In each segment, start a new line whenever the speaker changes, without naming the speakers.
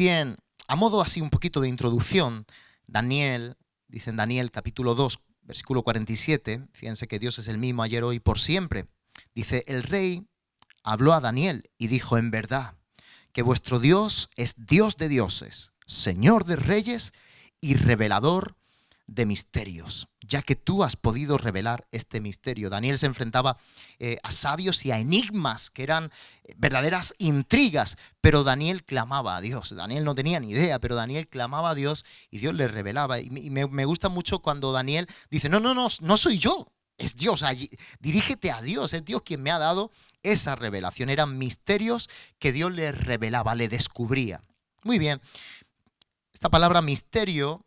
bien, a modo así un poquito de introducción, Daniel, dicen Daniel capítulo 2, versículo 47, fíjense que Dios es el mismo ayer, hoy, por siempre. Dice, el rey habló a Daniel y dijo, en verdad, que vuestro Dios es Dios de dioses, Señor de reyes y revelador de misterios, ya que tú has podido revelar este misterio. Daniel se enfrentaba eh, a sabios y a enigmas que eran eh, verdaderas intrigas, pero Daniel clamaba a Dios. Daniel no tenía ni idea, pero Daniel clamaba a Dios y Dios le revelaba. Y me, me gusta mucho cuando Daniel dice, no, no, no, no soy yo, es Dios, allí, dirígete a Dios, es Dios quien me ha dado esa revelación. Eran misterios que Dios le revelaba, le descubría. Muy bien, esta palabra misterio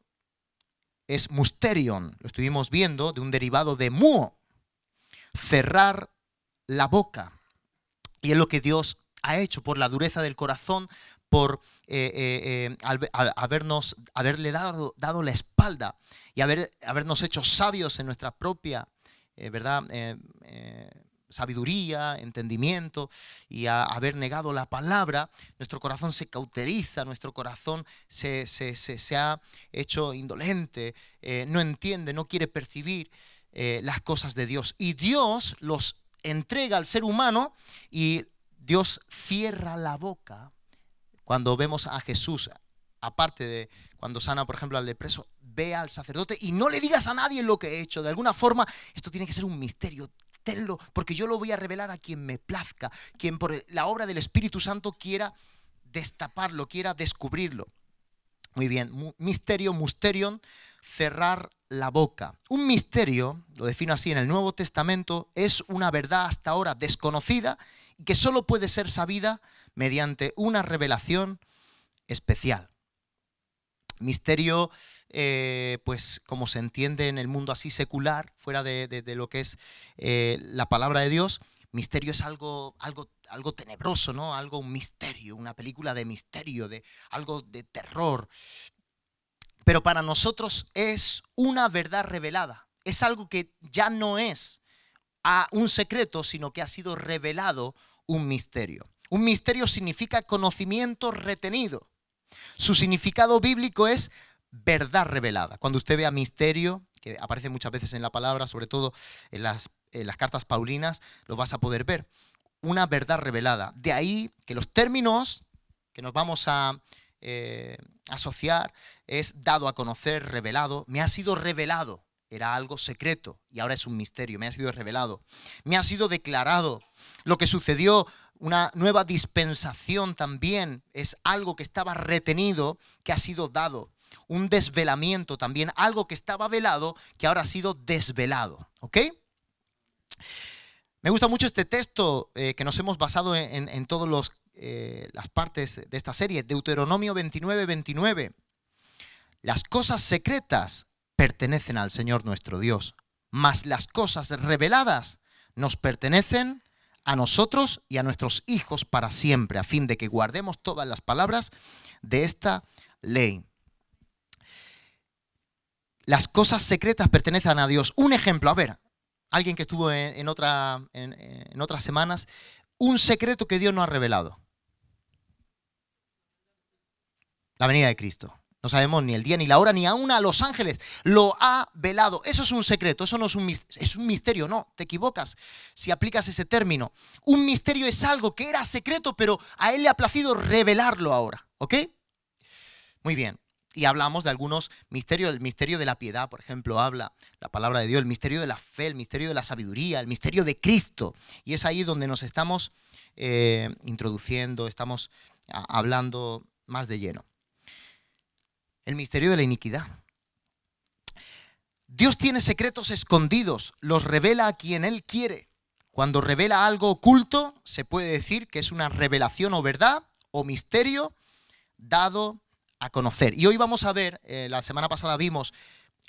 es musterion, lo estuvimos viendo, de un derivado de muo, cerrar la boca. Y es lo que Dios ha hecho por la dureza del corazón, por eh, eh, eh, habernos, haberle dado, la espalda y haber, habernos hecho sabios en nuestra propia ¿verdad? sabiduría, entendimiento y haber negado la palabra, nuestro corazón se cauteriza, nuestro corazón se, ha hecho indolente, eh, no entiende, no quiere percibir eh, las cosas de Dios. Y Dios los entrega al ser humano y Dios cierra la boca cuando vemos a Jesús aparte de cuando sana, por ejemplo, al leproso. ve al sacerdote y no le digas a nadie lo que he hecho. De alguna forma, esto tiene que ser un misterio porque yo lo voy a revelar a quien me plazca, quien por la obra del Espíritu Santo quiera destaparlo, quiera descubrirlo. Muy bien, misterio, musterion, cerrar la boca. Un misterio, lo defino así en el Nuevo Testamento, es una verdad hasta ahora desconocida y que solo puede ser sabida mediante una revelación especial. Misterio eh, pues como se entiende en el mundo así secular, fuera de, lo que es eh, la palabra de Dios, misterio es algo, algo, algo tenebroso, ¿no? Algo, un misterio, una película de misterio, de algo de terror. Pero para nosotros es una verdad revelada. Es algo que ya no es un secreto, sino que ha sido revelado un misterio. Un misterio significa conocimiento retenido. Su significado bíblico es verdad revelada. Cuando usted vea misterio, que aparece muchas veces en la palabra, sobre todo en las, cartas paulinas, lo vas a poder ver. Una verdad revelada. De ahí que los términos que nos vamos a eh, asociar es dado a conocer, revelado. Me ha sido revelado. Era algo secreto y ahora es un misterio. Me ha sido revelado. Me ha sido declarado. Lo que sucedió, una nueva dispensación también, es algo que estaba retenido, que ha sido dado un desvelamiento también, algo que estaba velado, que ahora ha sido desvelado. ¿Ok? Me gusta mucho este texto eh, que nos hemos basado en, todas eh, las partes de esta serie, Deuteronomio 29, 29. Las cosas secretas pertenecen al Señor nuestro Dios, mas las cosas reveladas nos pertenecen a nosotros y a nuestros hijos para siempre, a fin de que guardemos todas las palabras de esta ley las cosas secretas pertenecen a Dios. Un ejemplo, a ver, alguien que estuvo en, otras semanas, un secreto que Dios no ha revelado. La venida de Cristo. No sabemos ni el día, ni la hora, ni aún a los ángeles. Lo ha velado. Eso es un secreto, eso no es un, es un misterio, no, te equivocas si aplicas ese término. Un misterio es algo que era secreto, pero a él le ha placido revelarlo ahora, ¿ok? Muy bien y hablamos de algunos misterios. El misterio de la piedad, por ejemplo, habla la palabra de Dios, el misterio de la fe, el misterio de la sabiduría, el misterio de Cristo. Y es ahí donde nos estamos eh, introduciendo, estamos ah, hablando más de lleno. El misterio de la iniquidad. Dios tiene secretos escondidos, los revela a quien Él quiere. Cuando revela algo oculto, se puede decir que es una revelación o verdad o misterio dado conocer. Y hoy vamos a ver, eh, la semana pasada vimos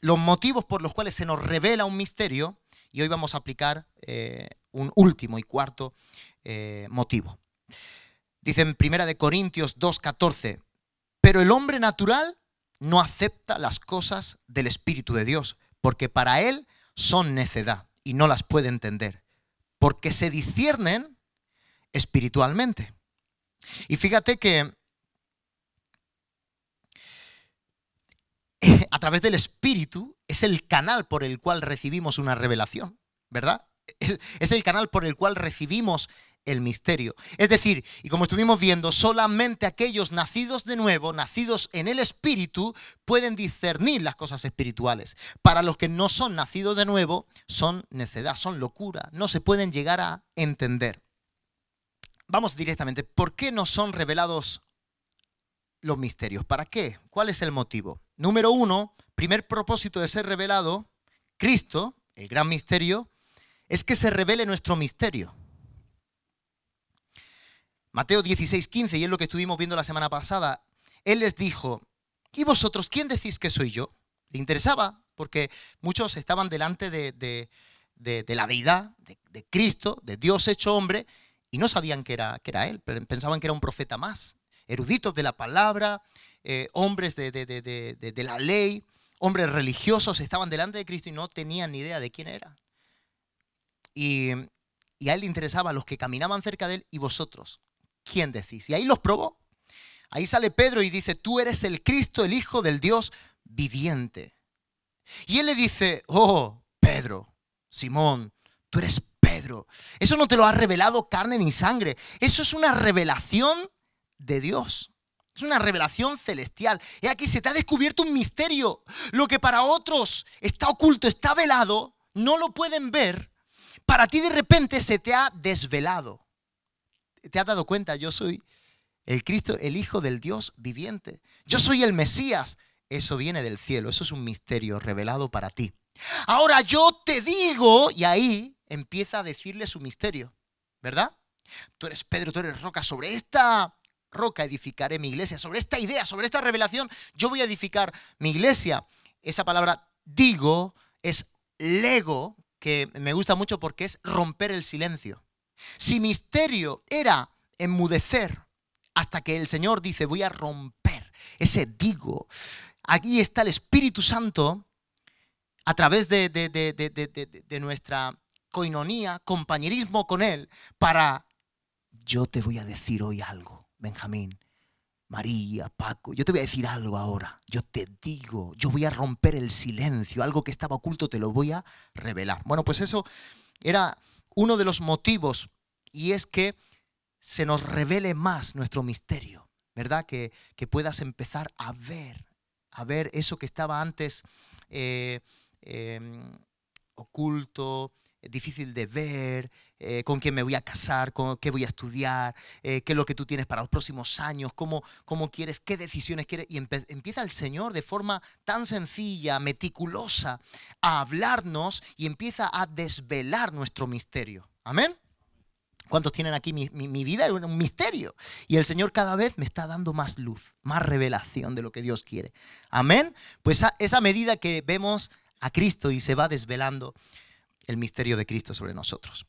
los motivos por los cuales se nos revela un misterio y hoy vamos a aplicar eh, un último y cuarto eh, motivo. Dice en Primera de Corintios 2:14, pero el hombre natural no acepta las cosas del espíritu de Dios, porque para él son necedad y no las puede entender, porque se disciernen espiritualmente. Y fíjate que a través del Espíritu es el canal por el cual recibimos una revelación, ¿verdad? Es el canal por el cual recibimos el misterio. Es decir, y como estuvimos viendo, solamente aquellos nacidos de nuevo, nacidos en el Espíritu, pueden discernir las cosas espirituales. Para los que no son nacidos de nuevo, son necedad, son locura, no se pueden llegar a entender. Vamos directamente, ¿por qué no son revelados los misterios? ¿Para qué? ¿Cuál es el motivo? Número uno, primer propósito de ser revelado, Cristo, el gran misterio, es que se revele nuestro misterio. Mateo 16, 15, y es lo que estuvimos viendo la semana pasada, Él les dijo, ¿y vosotros quién decís que soy yo? Le interesaba, porque muchos estaban delante de, la deidad, de, Cristo, de Dios hecho hombre, y no sabían que era Él, pensaban que era un profeta más, eruditos de la palabra, eh, hombres de, la ley, hombres religiosos, estaban delante de Cristo y no tenían ni idea de quién era. Y, y a él le interesaba a los que caminaban cerca de él y vosotros. ¿Quién decís? Y ahí los probó. Ahí sale Pedro y dice, tú eres el Cristo, el Hijo del Dios viviente. Y él le dice, oh, Pedro, Simón, tú eres Pedro. Eso no te lo ha revelado carne ni sangre. Eso es una revelación de Dios. Es una revelación celestial. Y aquí, se te ha descubierto un misterio. Lo que para otros está oculto, está velado, no lo pueden ver. Para ti de repente se te ha desvelado. ¿Te has dado cuenta? Yo soy el Cristo, el Hijo del Dios viviente. Yo soy el Mesías. Eso viene del cielo. Eso es un misterio revelado para ti. Ahora yo te digo, y ahí empieza a decirle su misterio, ¿verdad? Tú eres Pedro, tú eres roca sobre esta roca edificaré mi iglesia. Sobre esta idea, sobre esta revelación, yo voy a edificar mi iglesia. Esa palabra digo es lego, que me gusta mucho porque es romper el silencio. Si misterio era enmudecer hasta que el Señor dice, voy a romper ese digo, aquí está el Espíritu Santo a través de, de nuestra coinonía, compañerismo con Él, para yo te voy a decir hoy algo Benjamín, María, Paco, yo te voy a decir algo ahora. Yo te digo, yo voy a romper el silencio, algo que estaba oculto te lo voy a revelar. Bueno, pues eso era uno de los motivos y es que se nos revele más nuestro misterio, ¿verdad? Que, que puedas empezar a ver, a ver eso que estaba antes eh, em, oculto, difícil de ver, eh, con quién me voy a casar, con qué voy a estudiar, eh, qué es lo que tú tienes para los próximos años, cómo, cómo quieres, qué decisiones quieres. Y empieza el Señor de forma tan sencilla, meticulosa, a hablarnos y empieza a desvelar nuestro misterio. Amén. ¿Cuántos tienen aquí? Mi, vida era un misterio. Y el Señor cada vez me está dando más luz, más revelación de lo que Dios quiere. Amén. Pues a esa medida que vemos a Cristo y se va desvelando el misterio de Cristo sobre nosotros.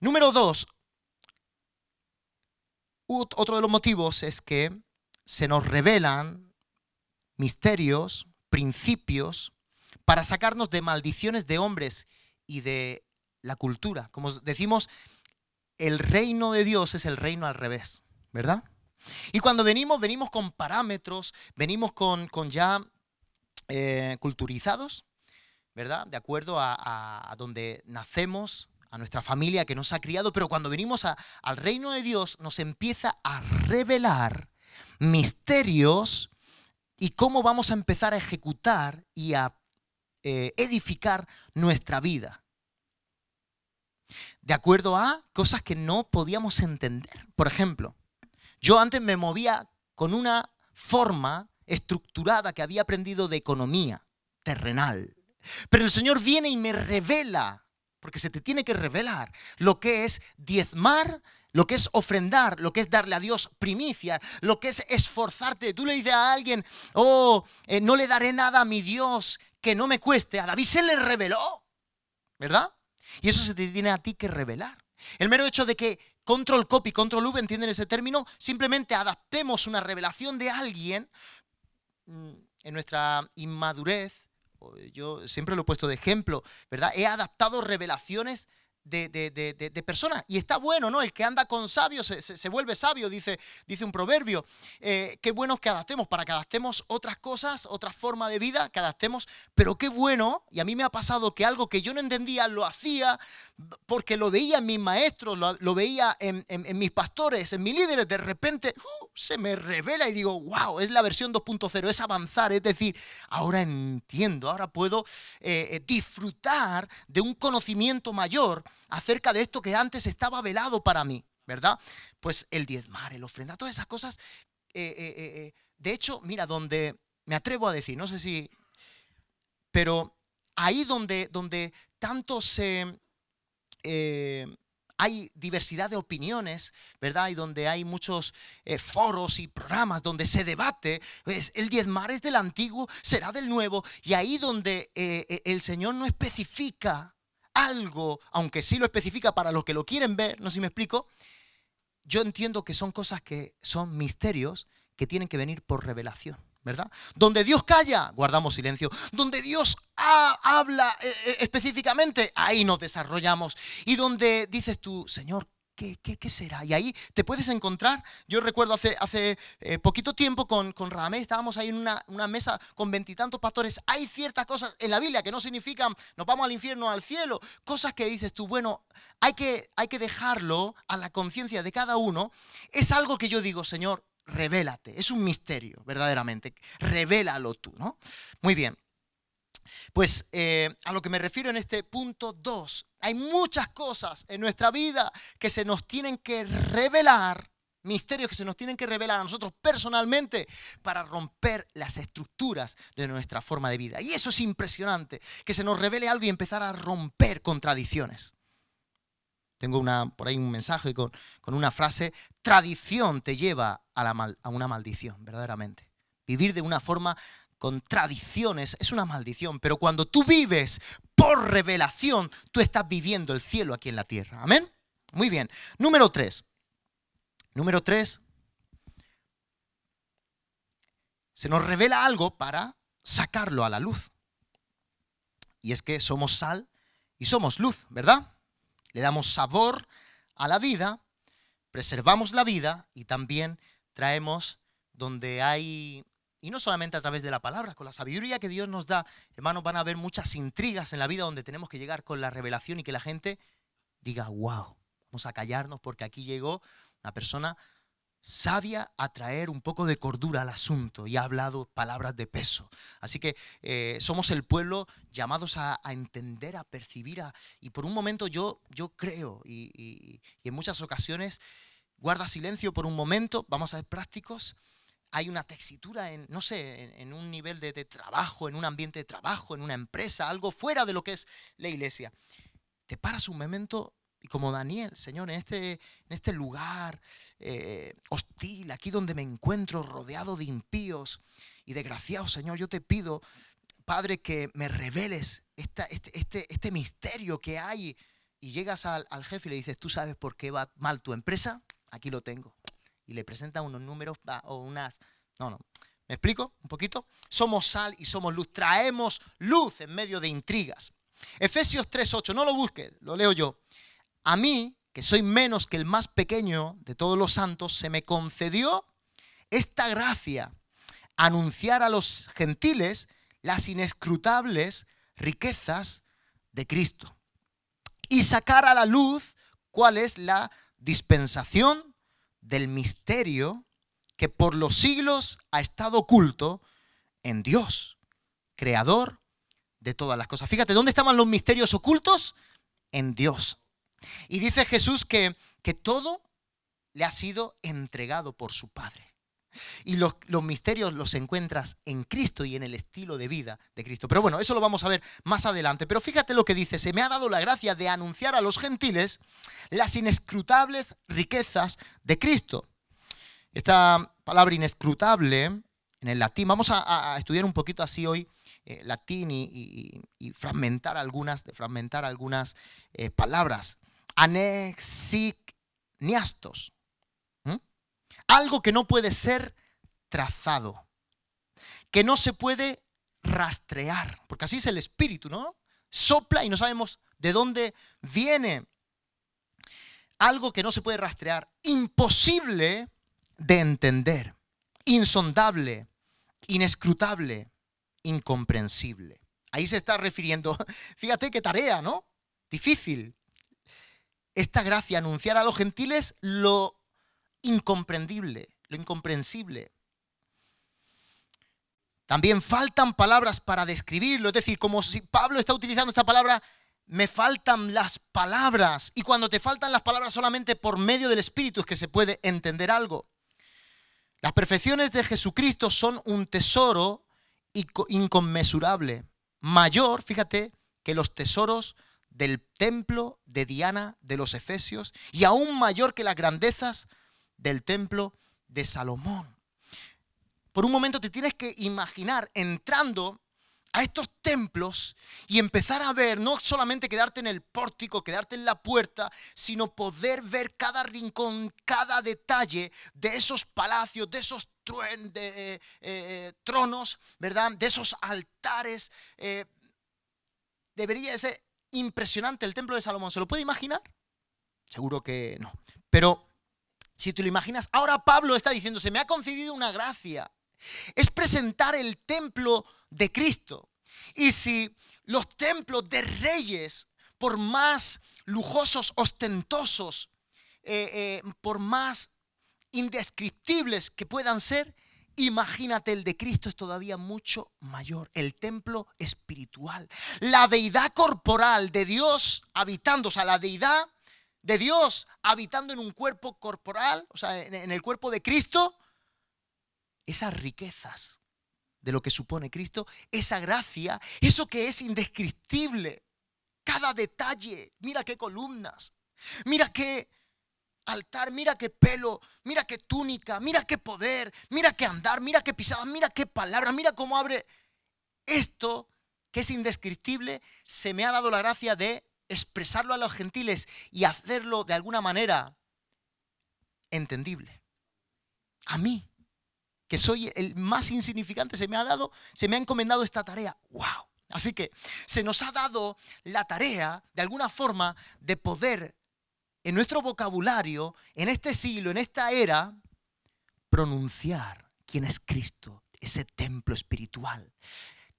Número dos, otro de los motivos es que se nos revelan misterios, principios, para sacarnos de maldiciones de hombres y de la cultura. Como decimos, el reino de Dios es el reino al revés, ¿verdad? Y cuando venimos, venimos con parámetros, venimos con, ya eh, culturizados, ¿verdad? De acuerdo a, donde nacemos, a nuestra familia que nos ha criado, pero cuando venimos al reino de Dios nos empieza a revelar misterios y cómo vamos a empezar a ejecutar y a eh, edificar nuestra vida. De acuerdo a cosas que no podíamos entender. Por ejemplo, yo antes me movía con una forma estructurada que había aprendido de economía terrenal. Pero el Señor viene y me revela, porque se te tiene que revelar, lo que es diezmar, lo que es ofrendar, lo que es darle a Dios primicia, lo que es esforzarte. Tú le dices a alguien, oh, eh, no le daré nada a mi Dios que no me cueste. A David se le reveló, ¿verdad? Y eso se te tiene a ti que revelar. El mero hecho de que control copy, control V, ¿entienden ese término? Simplemente adaptemos una revelación de alguien mm, en nuestra inmadurez yo siempre lo he puesto de ejemplo, ¿verdad? He adaptado revelaciones de, de, personas. Y está bueno, ¿no? El que anda con sabios se, vuelve sabio, dice, dice un proverbio. Eh, qué bueno que adaptemos, para que adaptemos otras cosas, otra forma de vida, que adaptemos. Pero qué bueno, y a mí me ha pasado que algo que yo no entendía lo hacía porque lo veía en mis maestros, lo, veía en, mis pastores, en mis líderes. De repente uh, se me revela y digo, wow, es la versión 2.0, es avanzar, es decir, ahora entiendo, ahora puedo eh, eh, disfrutar de un conocimiento mayor acerca de esto que antes estaba velado para mí, ¿verdad? Pues el diezmar, el ofrenda, todas esas cosas. Eh, eh, eh, de hecho, mira, donde me atrevo a decir, no sé si, pero ahí donde, donde tanto se... hay diversidad de opiniones, ¿verdad? Y donde hay muchos foros y programas donde se debate, pues, el diezmar es del antiguo, será del nuevo, y ahí donde el Señor no especifica algo, aunque sí lo especifica para los que lo quieren ver, no sé si me explico, yo entiendo que son cosas que son misterios que tienen que venir por revelación. ¿verdad? Donde Dios calla, guardamos silencio. Donde Dios habla eh, eh, específicamente, ahí nos desarrollamos. Y donde dices tú, Señor, ¿Qué, será? Y ahí te puedes encontrar, yo recuerdo hace, eh, poquito tiempo con, con Ramé, estábamos ahí en una, mesa con veintitantos pastores, hay ciertas cosas en la Biblia que no significan nos vamos al infierno, o al cielo, cosas que dices tú, bueno, hay que, hay que dejarlo a la conciencia de cada uno, es algo que yo digo, Señor, revélate, es un misterio, verdaderamente, revélalo tú, ¿no? Muy bien. Pues eh, a lo que me refiero en este punto 2, hay muchas cosas en nuestra vida que se nos tienen que revelar, misterios que se nos tienen que revelar a nosotros personalmente para romper las estructuras de nuestra forma de vida. Y eso es impresionante, que se nos revele algo y empezar a romper contradicciones. Tengo por ahí un mensaje con, una frase, tradición te lleva a, a una maldición, verdaderamente. Vivir de una forma contradicciones es una maldición, pero cuando tú vives por revelación, tú estás viviendo el cielo aquí en la tierra. Amén. Muy bien. Número tres. Número tres. Se nos revela algo para sacarlo a la luz. Y es que somos sal y somos luz, ¿verdad? Le damos sabor a la vida, preservamos la vida y también traemos donde hay y no solamente a través de la palabra, con la sabiduría que Dios nos da, hermanos, van a haber muchas intrigas en la vida donde tenemos que llegar con la revelación y que la gente diga, wow, vamos a callarnos porque aquí llegó una persona sabia a traer un poco de cordura al asunto y ha hablado palabras de peso. Así que eh, somos el pueblo llamados a, entender, a percibir, a, y por un momento yo, yo creo, y, y en muchas ocasiones guarda silencio por un momento, vamos a ser prácticos hay una textura, en, no sé, en, un nivel de, trabajo, en un ambiente de trabajo, en una empresa, algo fuera de lo que es la iglesia. Te paras un momento y como Daniel, Señor, en este, en este lugar eh, hostil, aquí donde me encuentro rodeado de impíos y desgraciados, Señor, yo te pido, Padre, que me reveles este, este, este, misterio que hay. Y llegas al jefe y le dices, ¿tú sabes por qué va mal tu empresa? Aquí lo tengo y le presenta unos números o unas... No, no. ¿Me explico un poquito? Somos sal y somos luz. Traemos luz en medio de intrigas. Efesios 3.8, no lo busques, lo leo yo. A mí, que soy menos que el más pequeño de todos los santos, se me concedió esta gracia, anunciar a los gentiles las inescrutables riquezas de Cristo y sacar a la luz cuál es la dispensación del misterio que por los siglos ha estado oculto en Dios, creador de todas las cosas. Fíjate, ¿dónde estaban los misterios ocultos? En Dios. Y dice Jesús que, que todo le ha sido entregado por su Padre. Y los, misterios los encuentras en Cristo y en el estilo de vida de Cristo. Pero bueno, eso lo vamos a ver más adelante. Pero fíjate lo que dice, se me ha dado la gracia de anunciar a los gentiles las inescrutables riquezas de Cristo. Esta palabra inescrutable en el latín, vamos a, estudiar un poquito así hoy eh, latín y, fragmentar algunas, fragmentar algunas eh, palabras. Anexicniastos algo que no puede ser trazado, que no se puede rastrear, porque así es el espíritu, ¿no? Sopla y no sabemos de dónde viene. Algo que no se puede rastrear, imposible de entender, insondable, inescrutable, incomprensible. Ahí se está refiriendo, fíjate qué tarea, ¿no? Difícil. Esta gracia, anunciar a los gentiles lo incomprendible, lo incomprensible. También faltan palabras para describirlo, es decir, como si Pablo está utilizando esta palabra, me faltan las palabras. Y cuando te faltan las palabras solamente por medio del Espíritu es que se puede entender algo. Las perfecciones de Jesucristo son un tesoro inconmensurable, mayor, fíjate, que los tesoros del templo de Diana de los Efesios y aún mayor que las grandezas del templo de Salomón. Por un momento te tienes que imaginar entrando a estos templos y empezar a ver, no solamente quedarte en el pórtico, quedarte en la puerta, sino poder ver cada rincón, cada detalle de esos palacios, de esos eh, eh, tronos, ¿verdad? De esos altares. Eh, debería ser impresionante el templo de Salomón. ¿Se lo puede imaginar? Seguro que no. Pero si tú lo imaginas, ahora Pablo está diciendo, se me ha concedido una gracia. Es presentar el templo de Cristo. Y si los templos de reyes, por más lujosos, ostentosos, eh, eh, por más indescriptibles que puedan ser, Imagínate, el de Cristo es todavía mucho mayor, el templo espiritual, la deidad corporal de Dios habitando, o sea, la deidad de Dios habitando en un cuerpo corporal, o sea, en el cuerpo de Cristo, esas riquezas de lo que supone Cristo, esa gracia, eso que es indescriptible, cada detalle, mira qué columnas, mira qué altar, mira qué pelo, mira qué túnica, mira qué poder, mira qué andar, mira qué pisada, mira qué palabra, mira cómo abre esto que es indescriptible, se me ha dado la gracia de expresarlo a los gentiles y hacerlo de alguna manera entendible. A mí, que soy el más insignificante, se me ha dado, se me ha encomendado esta tarea. ¡Wow! Así que se nos ha dado la tarea, de alguna forma, de poder, en nuestro vocabulario, en este siglo, en esta era, pronunciar quién es Cristo, ese templo espiritual,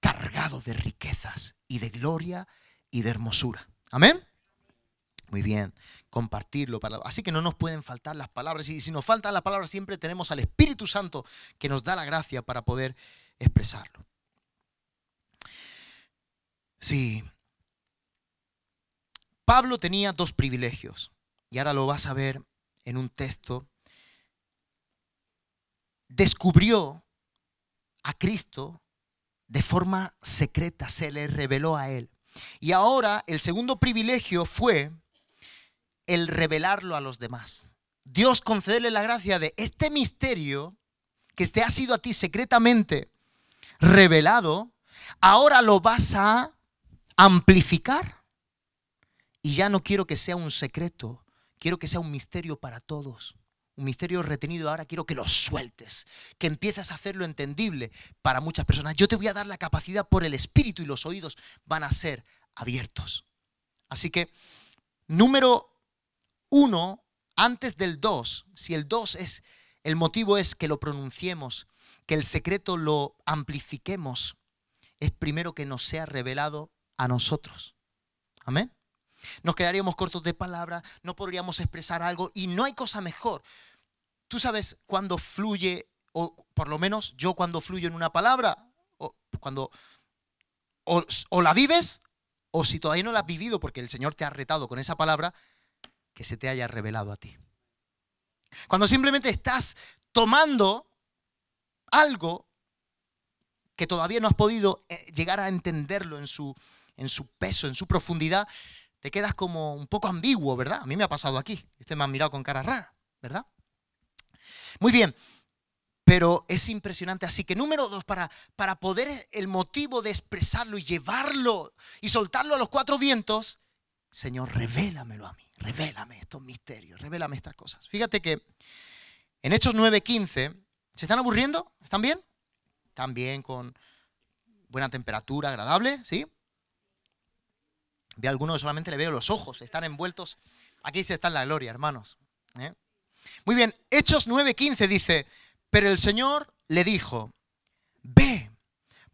cargado de riquezas y de gloria y de hermosura. Amén. Muy bien, compartirlo. Para... Así que no nos pueden faltar las palabras. Y si nos faltan las palabras, siempre tenemos al Espíritu Santo que nos da la gracia para poder expresarlo. Sí. Pablo tenía dos privilegios. Y ahora lo vas a ver en un texto. Descubrió a Cristo de forma secreta, se le reveló a él. Y ahora el segundo privilegio fue el revelarlo a los demás. Dios concederle la gracia de este misterio que te ha sido a ti secretamente revelado, ahora lo vas a amplificar. Y ya no quiero que sea un secreto, quiero que sea un misterio para todos misterio retenido ahora quiero que lo sueltes, que empieces a hacerlo entendible para muchas personas. Yo te voy a dar la capacidad por el espíritu y los oídos van a ser abiertos. Así que, número uno, antes del dos, si el dos es, el motivo es que lo pronunciemos, que el secreto lo amplifiquemos, es primero que nos sea revelado a nosotros. Amén. Nos quedaríamos cortos de palabra, no podríamos expresar algo y no hay cosa mejor Tú sabes cuándo fluye, o por lo menos yo cuando fluyo en una palabra, o cuando o, la vives, o si todavía no la has vivido porque el Señor te ha retado con esa palabra, que se te haya revelado a ti. Cuando simplemente estás tomando algo que todavía no has podido eh, llegar a entenderlo en su, en su peso, en su profundidad, te quedas como un poco ambiguo, ¿verdad? A mí me ha pasado aquí. Usted me ha mirado con cara rara, ¿verdad? Muy bien, pero es impresionante. Así que número dos, para, para poder el motivo de expresarlo y llevarlo y soltarlo a los cuatro vientos, Señor, revélamelo a mí, revélame estos misterios, revélame estas cosas. Fíjate que en Hechos 9:15, ¿se están aburriendo? ¿Están bien? ¿Están bien con buena temperatura, agradable? ¿Sí? Ve a algunos solamente le veo los ojos, están envueltos. Aquí se está en la gloria, hermanos. ¿eh? Muy bien, Hechos 9:15 dice, pero el Señor le dijo, ve,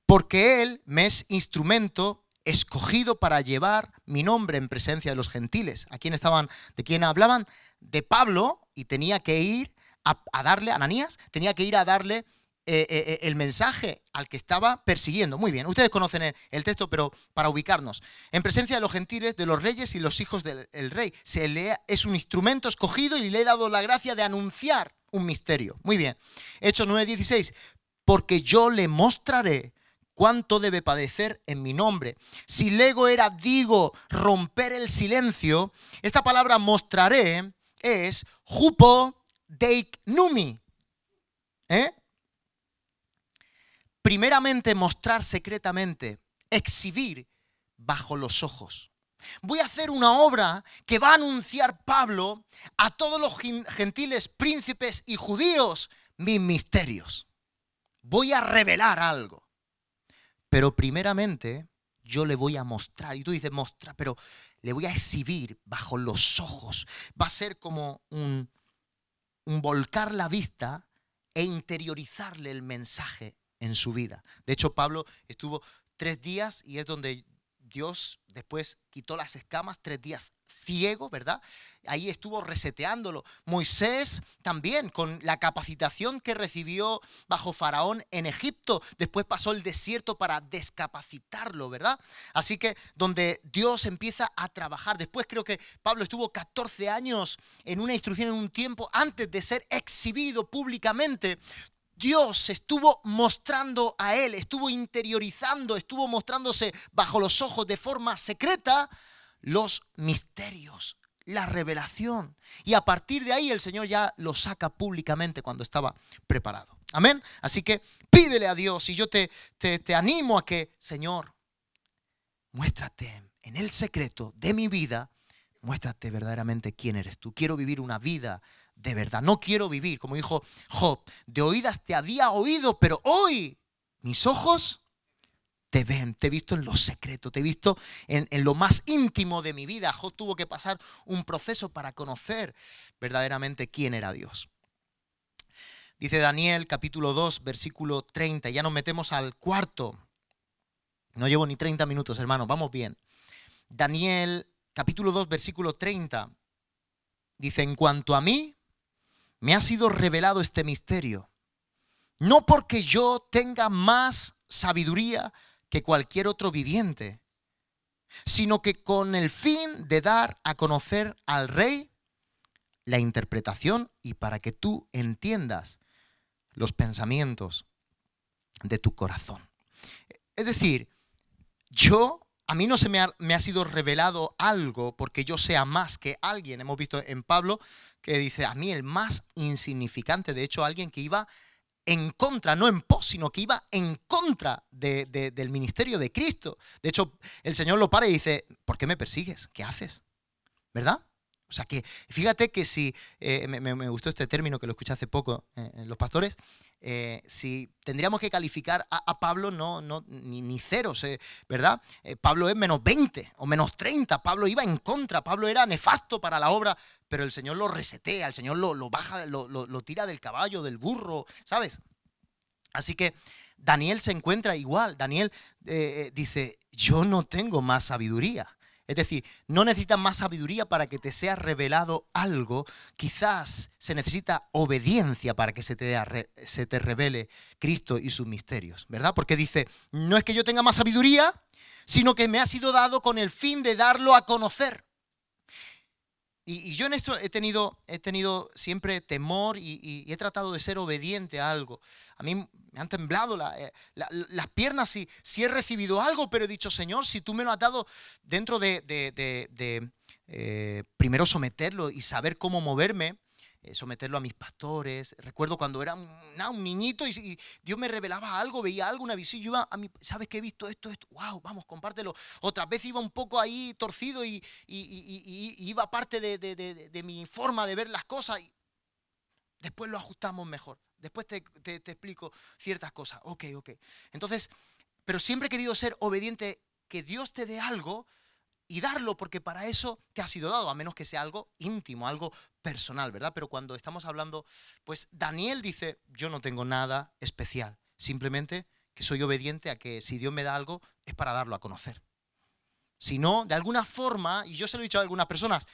porque Él me es instrumento escogido para llevar mi nombre en presencia de los gentiles. ¿A quién estaban? ¿De quién hablaban? De Pablo y tenía que ir a, a darle, Ananías, tenía que ir a darle eh, eh, eh, el mensaje al que estaba persiguiendo. Muy bien, ustedes conocen el, texto, pero para ubicarnos. En presencia de los gentiles, de los reyes y los hijos del rey, se es un instrumento escogido y le he dado la gracia de anunciar un misterio. Muy bien. Hechos 9:16, porque yo le mostraré cuánto debe padecer en mi nombre. Si lego era, digo, romper el silencio, esta palabra mostraré es jupo deik numi. ¿Eh? Primeramente, mostrar secretamente, exhibir bajo los ojos. Voy a hacer una obra que va a anunciar Pablo a todos los gentiles, príncipes y judíos mis misterios. Voy a revelar algo. Pero primeramente yo le voy a mostrar. Y tú dices, mostra, pero le voy a exhibir bajo los ojos. Va a ser como un, un volcar la vista e interiorizarle el mensaje en su vida. De hecho, Pablo estuvo tres días y es donde Dios después quitó las escamas, tres días ciego, ¿verdad? Ahí estuvo reseteándolo. Moisés también, con la capacitación que recibió bajo Faraón en Egipto, después pasó el desierto para descapacitarlo, ¿verdad? Así que donde Dios empieza a trabajar. Después creo que Pablo estuvo 14 años en una instrucción en un tiempo antes de ser exhibido públicamente. Dios estuvo mostrando a él, estuvo interiorizando, estuvo mostrándose bajo los ojos de forma secreta los misterios, la revelación. Y a partir de ahí el Señor ya lo saca públicamente cuando estaba preparado. Amén. Así que pídele a Dios y yo te, te, animo a que, Señor, muéstrate en el secreto de mi vida, muéstrate verdaderamente quién eres tú. Quiero vivir una vida de verdad. No quiero vivir, como dijo Job, de oídas te había oído, pero hoy mis ojos te ven, te he visto en lo secreto, te he visto en, lo más íntimo de mi vida. Job tuvo que pasar un proceso para conocer verdaderamente quién era Dios. Dice Daniel capítulo 2, versículo 30, ya nos metemos al cuarto. No llevo ni 30 minutos, hermano, vamos bien. Daniel capítulo 2, versículo 30, dice, en cuanto a mí, me ha sido revelado este misterio. No porque yo tenga más sabiduría que cualquier otro viviente, sino que con el fin de dar a conocer al rey la interpretación y para que tú entiendas los pensamientos de tu corazón. Es decir, yo a mí no se me ha, me ha, sido revelado algo porque yo sea más que alguien. Hemos visto en Pablo que dice, a mí el más insignificante, de hecho alguien que iba en contra, no en pos, sino que iba en contra del ministerio de Cristo. De hecho, el Señor lo para y dice, ¿por qué me persigues? ¿Qué haces? ¿Verdad? O sea que, fíjate que si, eh, me, gustó este término que lo escuché hace poco eh, en Los Pastores, eh, si tendríamos que calificar a, Pablo no, no, ni, cero, ¿verdad? Pablo es menos 20 o menos 30, Pablo iba en contra, Pablo era nefasto para la obra, pero el Señor lo resetea, el Señor lo, baja, lo tira del caballo, del burro, ¿sabes? Así que Daniel se encuentra igual, Daniel dice, yo no tengo más sabiduría es decir, no necesitas más sabiduría para que te sea revelado algo, quizás se necesita obediencia para que se te, se te revele Cristo y sus misterios, ¿verdad? Porque dice, no es que yo tenga más sabiduría, sino que me ha sido dado con el fin de darlo a conocer. Y, yo en esto he tenido, he tenido siempre temor y, he tratado de ser obediente a algo. A mí me han temblado eh, las piernas si, si he recibido algo, pero he dicho, Señor, si tú me lo has dado dentro de, eh, primero someterlo y saber cómo moverme, eh, someterlo a mis pastores. Recuerdo cuando era un, niñito y, Dios me revelaba algo, veía algo, una visión, yo iba a mí ¿sabes qué he visto esto, esto? ¡Wow! Vamos, compártelo. otra vez iba un poco ahí torcido y, iba parte de, mi forma de ver las cosas. después lo ajustamos mejor. Después te, explico ciertas cosas. Ok, ok. Entonces, pero siempre he querido ser obediente, que Dios te dé algo, y darlo porque para eso te ha sido dado, a menos que sea algo íntimo, algo personal, ¿verdad? Pero cuando estamos hablando, pues Daniel dice, yo no tengo nada especial, simplemente que soy obediente a que si Dios me da algo es para darlo a conocer. Si no, de alguna forma, y yo se lo he dicho a algunas personas,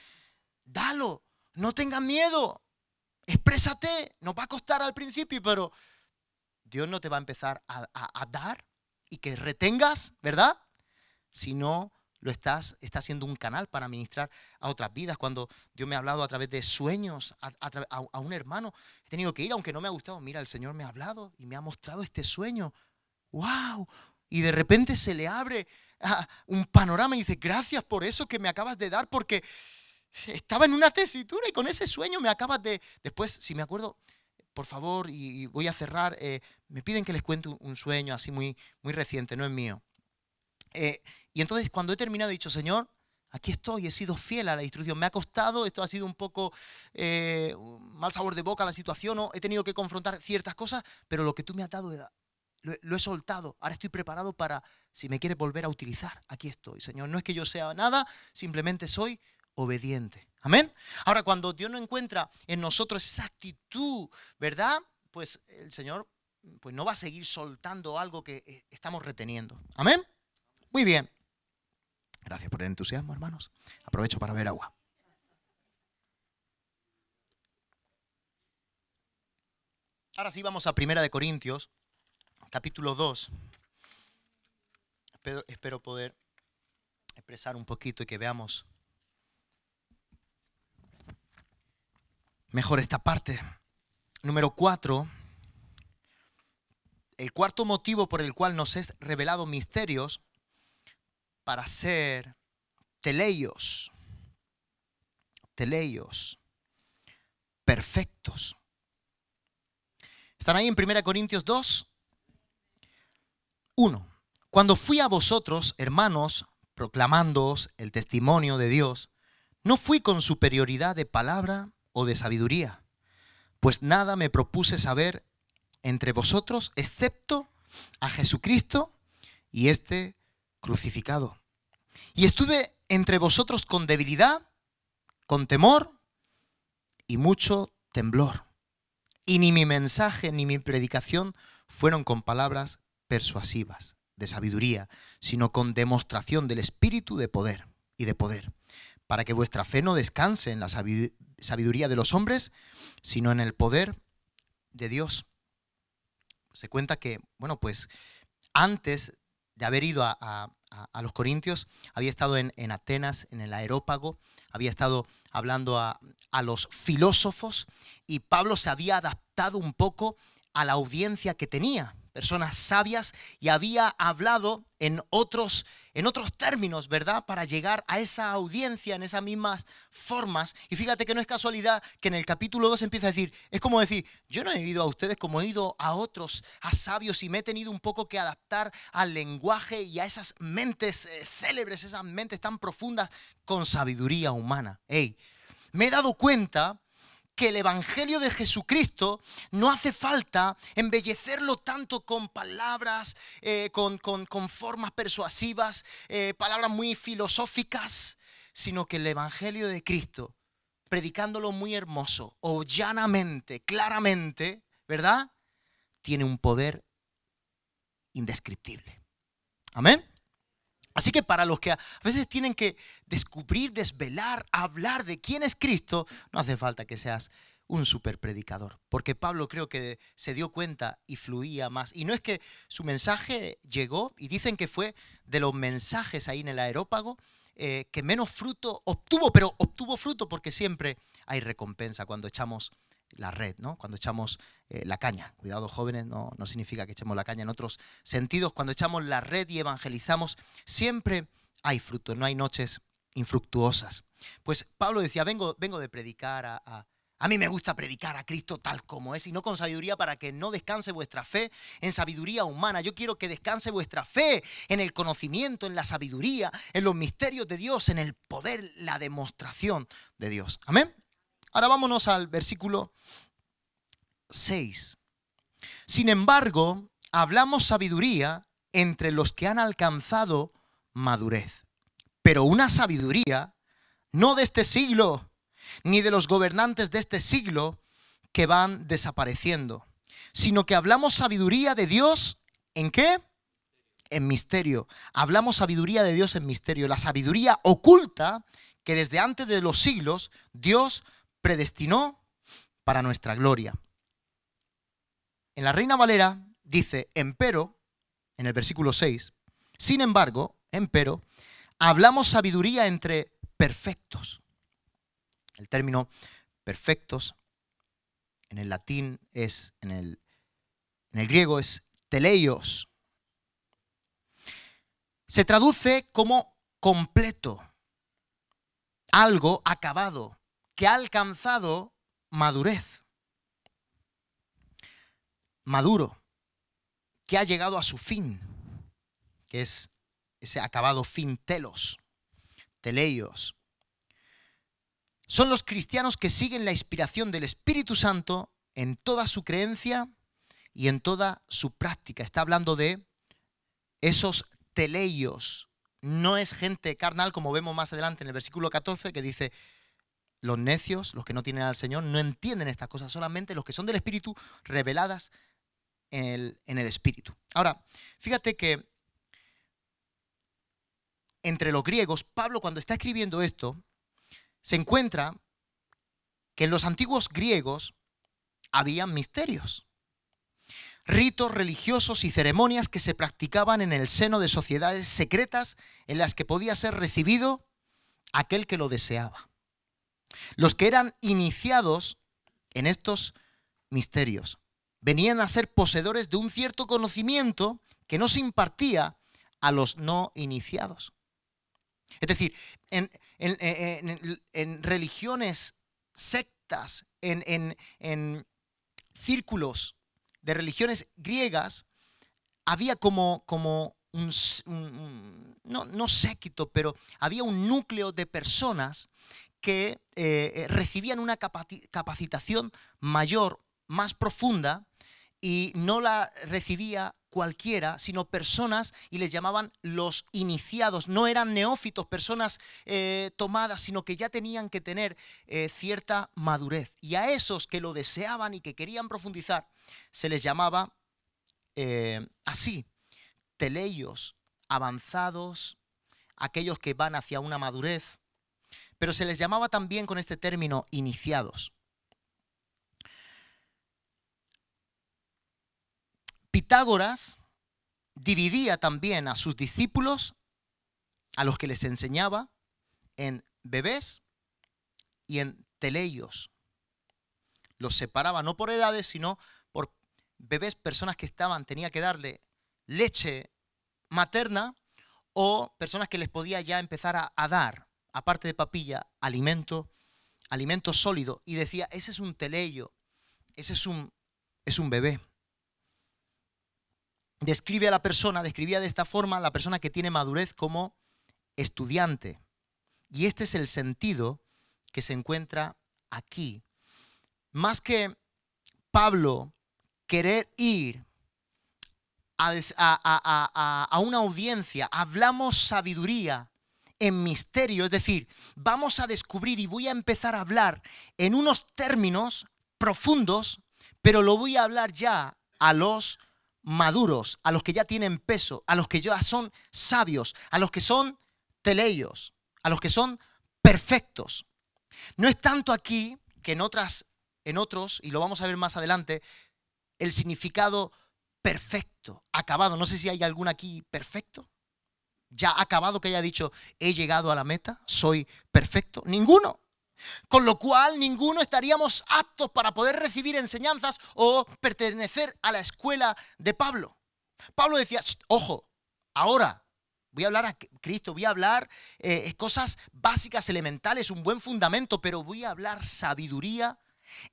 dalo, no tengas miedo, exprésate, nos va a costar al principio, pero Dios no te va a empezar a, dar y que retengas, ¿verdad? Si no, lo estás, está haciendo un canal para ministrar a otras vidas. Cuando Dios me ha hablado a través de sueños, a, un hermano, he tenido que ir, aunque no me ha gustado. Mira, el Señor me ha hablado y me ha mostrado este sueño. ¡Wow! Y de repente se le abre ah, un panorama y dice, gracias por eso que me acabas de dar, porque estaba en una tesitura y con ese sueño me acabas de... Después, si me acuerdo, por favor, y, voy a cerrar, eh, me piden que les cuente un, sueño así muy, muy reciente, no es mío. Eh, y entonces cuando he terminado he dicho, Señor, aquí estoy, he sido fiel a la instrucción, me ha costado, esto ha sido un poco eh, mal sabor de boca la situación, ¿no? he tenido que confrontar ciertas cosas, pero lo que tú me has dado lo, he soltado, ahora estoy preparado para, si me quieres volver a utilizar, aquí estoy, Señor, no es que yo sea nada, simplemente soy obediente. Amén. Ahora, cuando Dios no encuentra en nosotros esa actitud, ¿verdad? Pues el Señor pues no va a seguir soltando algo que eh, estamos reteniendo. Amén. Muy bien. Gracias por el entusiasmo, hermanos. Aprovecho para ver agua. Ahora sí vamos a Primera de Corintios, capítulo 2. Espero, espero poder expresar un poquito y que veamos mejor esta parte. Número 4. El cuarto motivo por el cual nos es revelado misterios para ser teleios, teleios, perfectos. ¿Están ahí en 1 Corintios 2? 1. Cuando fui a vosotros, hermanos, proclamándoos el testimonio de Dios, no fui con superioridad de palabra o de sabiduría, pues nada me propuse saber entre vosotros, excepto a Jesucristo y este crucificado. Y estuve entre vosotros con debilidad, con temor y mucho temblor. Y ni mi mensaje ni mi predicación fueron con palabras persuasivas de sabiduría, sino con demostración del espíritu de poder y de poder, para que vuestra fe no descanse en la sabiduría de los hombres, sino en el poder de Dios. Se cuenta que, bueno, pues antes de haber ido a, los Corintios, había estado en, Atenas, en el Aerópago, había estado hablando a, a los filósofos y Pablo se había adaptado un poco a la audiencia que tenía personas sabias, y había hablado en otros, en otros términos, ¿verdad? Para llegar a esa audiencia en esas mismas formas. Y fíjate que no es casualidad que en el capítulo 2 empieza a decir, es como decir, yo no he ido a ustedes como he ido a otros, a sabios, y me he tenido un poco que adaptar al lenguaje y a esas mentes eh, célebres, esas mentes tan profundas, con sabiduría humana. Hey, me he dado cuenta que el Evangelio de Jesucristo no hace falta embellecerlo tanto con palabras, eh, con, formas persuasivas, eh, palabras muy filosóficas, sino que el Evangelio de Cristo, predicándolo muy hermoso o llanamente, claramente, ¿verdad? Tiene un poder indescriptible. Amén. Así que para los que a veces tienen que descubrir, desvelar, hablar de quién es Cristo, no hace falta que seas un super predicador, porque Pablo creo que se dio cuenta y fluía más. Y no es que su mensaje llegó, y dicen que fue de los mensajes ahí en el aerópago eh, que menos fruto obtuvo, pero obtuvo fruto porque siempre hay recompensa cuando echamos la red, ¿no? Cuando echamos eh, la caña. Cuidado, jóvenes, no, significa que echemos la caña en otros sentidos. Cuando echamos la red y evangelizamos, siempre hay frutos, no hay noches infructuosas. Pues Pablo decía, vengo, vengo de predicar a a mí me gusta predicar a Cristo tal como es y no con sabiduría para que no descanse vuestra fe en sabiduría humana. Yo quiero que descanse vuestra fe en el conocimiento, en la sabiduría, en los misterios de Dios, en el poder, la demostración de Dios. Amén. Ahora vámonos al versículo 6. Sin embargo, hablamos sabiduría entre los que han alcanzado madurez, pero una sabiduría no de este siglo, ni de los gobernantes de este siglo que van desapareciendo, sino que hablamos sabiduría de Dios en qué? En misterio. Hablamos sabiduría de Dios en misterio, la sabiduría oculta que desde antes de los siglos Dios predestinó para nuestra gloria. En la Reina Valera dice, empero, en el versículo 6, sin embargo, empero, hablamos sabiduría entre perfectos. El término perfectos en el latín es, en el, en el griego es teleios. Se traduce como completo, algo acabado, que ha alcanzado madurez, maduro, que ha llegado a su fin, que es ese acabado fin telos, teleios. Son los cristianos que siguen la inspiración del Espíritu Santo en toda su creencia y en toda su práctica. Está hablando de esos teleios. No es gente carnal, como vemos más adelante en el versículo 14, que dice, los necios, los que no tienen al Señor, no entienden estas cosas, solamente los que son del Espíritu reveladas en el, Espíritu. Ahora, fíjate que entre los griegos, Pablo cuando está escribiendo esto, se encuentra que en los antiguos griegos había misterios, ritos religiosos y ceremonias que se practicaban en el seno de sociedades secretas en las que podía ser recibido aquel que lo deseaba. Los que eran iniciados en estos misterios venían a ser poseedores de un cierto conocimiento que no se impartía a los no iniciados. Es decir, en, religiones, sectas, en, círculos de religiones griegas, había como, un, no, séquito, pero había un núcleo de personas que eh, eh, recibían una capacitación mayor, más profunda, y no la recibía cualquiera, sino personas, y les llamaban los iniciados. No eran neófitos, personas eh, tomadas, sino que ya tenían que tener cierta madurez. Y a esos que lo deseaban y que querían profundizar, se les llamaba así, teleios, avanzados, aquellos que van hacia una madurez, pero se les llamaba también con este término iniciados. Pitágoras dividía también a sus discípulos, a los que les enseñaba, en bebés y en teleios. Los separaba no por edades, sino por bebés, personas que estaban, tenía que darle leche materna o personas que les podía ya empezar a dar aparte de papilla, alimento, alimento sólido, y decía, ese es un telello, ese es un, es un bebé. Describe a la persona, describía de esta forma a la persona que tiene madurez como estudiante. Y este es el sentido que se encuentra aquí. Más que Pablo querer ir a, a, una audiencia, hablamos sabiduría, en misterio, es decir, vamos a descubrir y voy a empezar a hablar en unos términos profundos, pero lo voy a hablar ya a los maduros, a los que ya tienen peso, a los que ya son sabios, a los que son teleios, a los que son perfectos. No es tanto aquí que en otras en otros y lo vamos a ver más adelante el significado perfecto, acabado. No sé si hay algún aquí perfecto ya acabado que haya dicho, he llegado a la meta, soy perfecto? Ninguno. Con lo cual, ninguno estaríamos aptos para poder recibir enseñanzas o pertenecer a la escuela de Pablo. Pablo decía, ojo, ahora voy a hablar a Cristo, voy a hablar eh, cosas básicas, elementales, un buen fundamento, pero voy a hablar sabiduría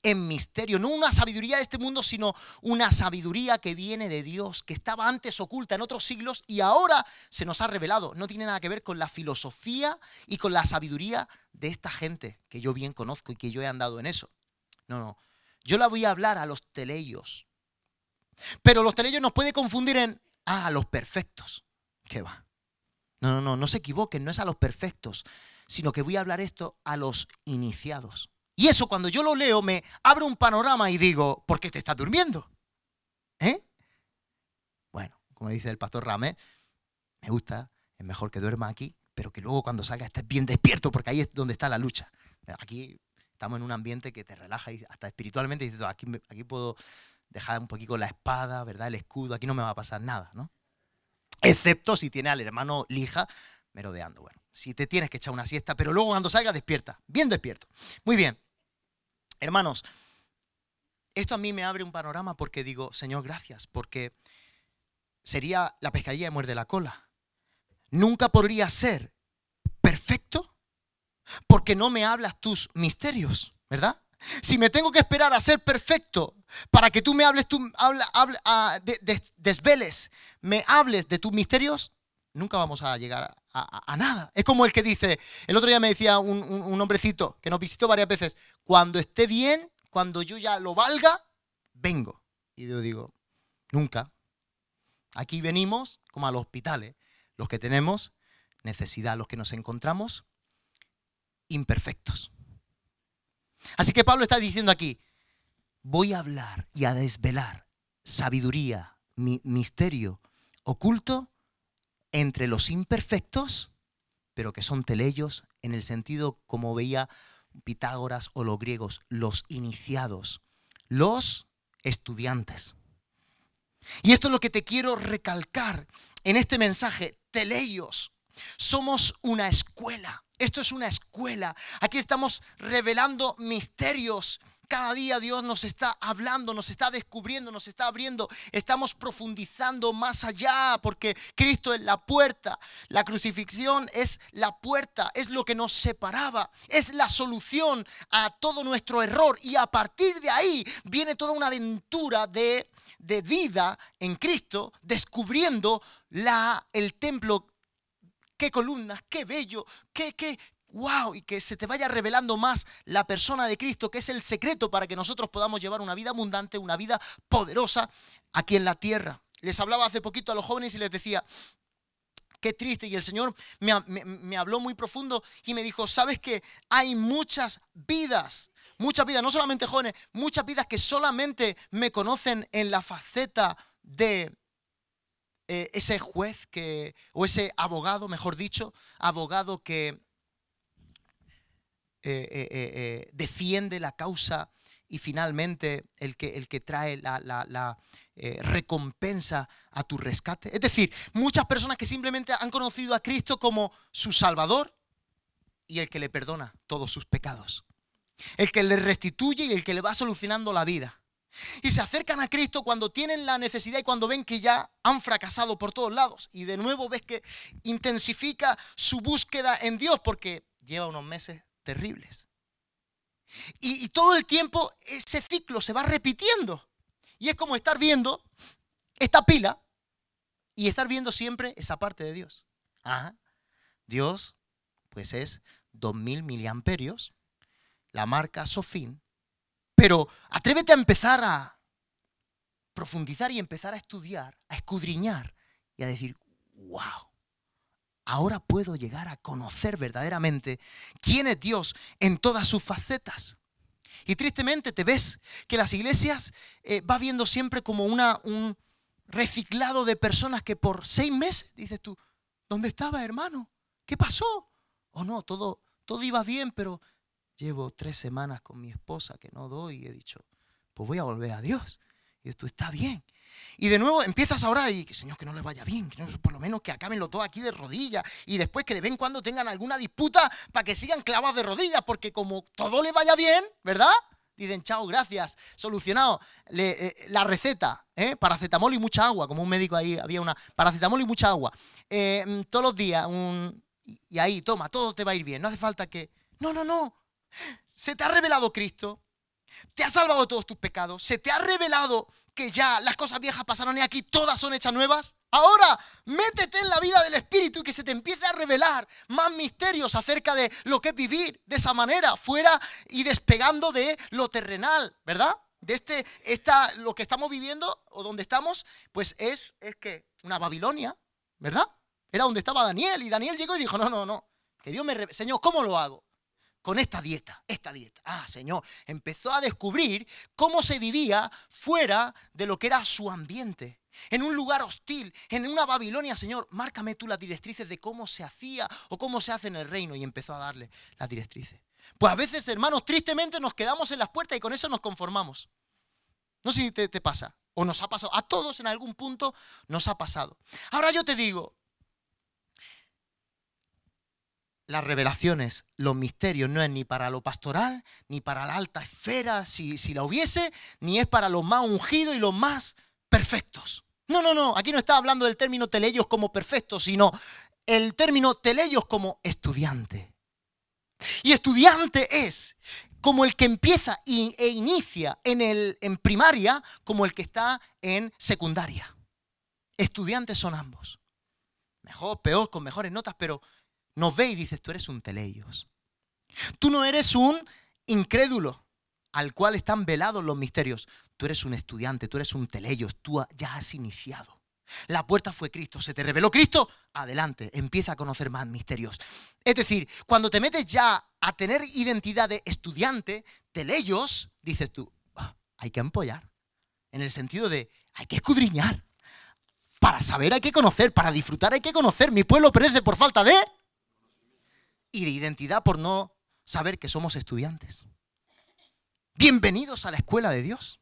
en misterio, no una sabiduría de este mundo, sino una sabiduría que viene de Dios, que estaba antes oculta en otros siglos y ahora se nos ha revelado. No tiene nada que ver con la filosofía y con la sabiduría de esta gente que yo bien conozco y que yo he andado en eso. No, no. Yo la voy a hablar a los teleios Pero los teleios nos puede confundir en, ah, a los perfectos. ¿Qué va? No, no, no, no se equivoquen, no es a los perfectos, sino que voy a hablar esto a los iniciados. Y eso cuando yo lo leo me abre un panorama y digo, ¿por qué te estás durmiendo? ¿Eh? Bueno, como dice el pastor Rame me gusta, es mejor que duerma aquí, pero que luego cuando salga estés bien despierto, porque ahí es donde está la lucha. Aquí estamos en un ambiente que te relaja y hasta espiritualmente dices, ah, aquí, aquí puedo dejar un poquito la espada, ¿verdad? El escudo, aquí no me va a pasar nada, ¿no? Excepto si tiene al hermano lija merodeando, bueno si te tienes que echar una siesta, pero luego cuando salga despierta, bien despierto. Muy bien. Hermanos, esto a mí me abre un panorama porque digo, Señor, gracias, porque sería la pescadilla de muerde la cola. Nunca podría ser perfecto porque no me hablas tus misterios, ¿verdad? Si me tengo que esperar a ser perfecto para que tú me hables, tú habla, ah, desveles, me hables de tus misterios, nunca vamos a llegar a, nada. Es como el que dice, el otro día me decía un, hombrecito que nos visitó varias veces, cuando esté bien, cuando yo ya lo valga, vengo. Y yo digo, nunca. Aquí venimos como a los hospitales, ¿eh? los que tenemos necesidad, los que nos encontramos imperfectos. Así que Pablo está diciendo aquí, voy a hablar y a desvelar sabiduría, misterio oculto entre los imperfectos, pero que son teleios en el sentido como veía Pitágoras o los griegos, los iniciados, los estudiantes. Y esto es lo que te quiero recalcar en este mensaje, teleios, Somos una escuela. Esto es una escuela. Aquí estamos revelando misterios cada día Dios nos está hablando, nos está descubriendo, nos está abriendo. Estamos profundizando más allá porque Cristo es la puerta. La crucifixión es la puerta, es lo que nos separaba, es la solución a todo nuestro error. Y a partir de ahí viene toda una aventura de, vida en Cristo, descubriendo la, el templo qué columnas, qué bello, qué, qué, wow, y que se te vaya revelando más la persona de Cristo, que es el secreto para que nosotros podamos llevar una vida abundante, una vida poderosa aquí en la tierra. Les hablaba hace poquito a los jóvenes y les decía, qué triste, y el Señor me, habló muy profundo y me dijo, sabes que hay muchas vidas. Muchas vidas, no solamente jóvenes, muchas vidas que solamente me conocen en la faceta de eh, ese juez que, o ese abogado, mejor dicho, abogado que eh, eh, eh, defiende la causa y finalmente el que, el que trae la, recompensa a tu rescate. Es decir, muchas personas que simplemente han conocido a Cristo como su Salvador y el que le perdona todos sus pecados. El que le restituye y el que le va solucionando la vida. Y se acercan a Cristo cuando tienen la necesidad y cuando ven que ya han fracasado por todos lados. Y de nuevo ves que intensifica su búsqueda en Dios porque lleva unos meses terribles. Y, todo el tiempo ese ciclo se va repitiendo. Y es como estar viendo esta pila y estar viendo siempre esa parte de Dios. Ah, Dios, pues es 2000 miliamperios, la marca Sofín. Pero atrévete a empezar a profundizar y empezar a estudiar, a escudriñar y a decir, wow, ahora puedo llegar a conocer verdaderamente quién es Dios en todas sus facetas. Y tristemente te ves que las iglesias eh, va viendo siempre como un reciclado de personas que por seis meses, dices tú, ¿dónde estaba hermano? ¿Qué pasó? O oh, no, todo, todo iba bien, pero llevo tres semanas con mi esposa que no doy y he dicho, pues voy a volver a Dios esto está bien. Y de nuevo empiezas ahora y, que Señor, que no les vaya bien, por lo menos que acaben todo aquí de rodillas y después que de vez en cuando tengan alguna disputa para que sigan clavados de rodillas, porque como todo le vaya bien, ¿verdad? Dicen, chao, gracias, solucionado. Eh, la receta, ¿eh? paracetamol y mucha agua, como un médico ahí había una, paracetamol y mucha agua. Eh, mm, todos los días, un, y ahí, toma, todo te va a ir bien, no hace falta que... No, no, no. Se te ha revelado Cristo, te ha salvado todos tus pecados, se te ha revelado que ya las cosas viejas pasaron y aquí todas son hechas nuevas? Ahora, métete en la vida del Espíritu y que se te empiece a revelar más misterios acerca de lo que es vivir de esa manera, fuera y despegando de lo terrenal, ¿verdad? De este, esta, lo que estamos viviendo o donde estamos, pues es, es que una Babilonia, ¿verdad? Era donde estaba Daniel y Daniel llegó y dijo, no, no, no, que Dios me... Señor, ¿cómo lo hago? con esta dieta, esta dieta. Ah, Señor, empezó a descubrir cómo se vivía fuera de lo que era su ambiente. En un lugar hostil, en una Babilonia, Señor, márcame tú las directrices de cómo se hacía o cómo se hace en el reino. Y empezó a darle las directrices. Pues a veces, hermanos, tristemente nos quedamos en las puertas y con eso nos conformamos. No sé si te, te pasa o nos ha pasado. A todos en algún punto nos ha pasado. Ahora yo te digo, las revelaciones, los misterios, no es ni para lo pastoral, ni para la alta esfera, si, la hubiese, ni es para los más ungidos y los más perfectos. No, no, no, aquí no está hablando del término teleyos como perfecto, sino el término teleyos como estudiante. Y estudiante es como el que empieza e inicia en, el, en primaria, como el que está en secundaria. Estudiantes son ambos. Mejor, peor, con mejores notas, pero nos ve y dices, tú eres un teleios. Tú no eres un incrédulo al cual están velados los misterios. Tú eres un estudiante, tú eres un teleios, tú ya has iniciado. La puerta fue Cristo, se te reveló Cristo, adelante, empieza a conocer más misterios. Es decir, cuando te metes ya a tener identidad de estudiante, teleios, dices tú, ah, hay que empollar. En el sentido de, hay que escudriñar. Para saber hay que conocer, para disfrutar hay que conocer. Mi pueblo perece por falta de y de identidad por no saber que somos estudiantes. Bienvenidos a la escuela de Dios.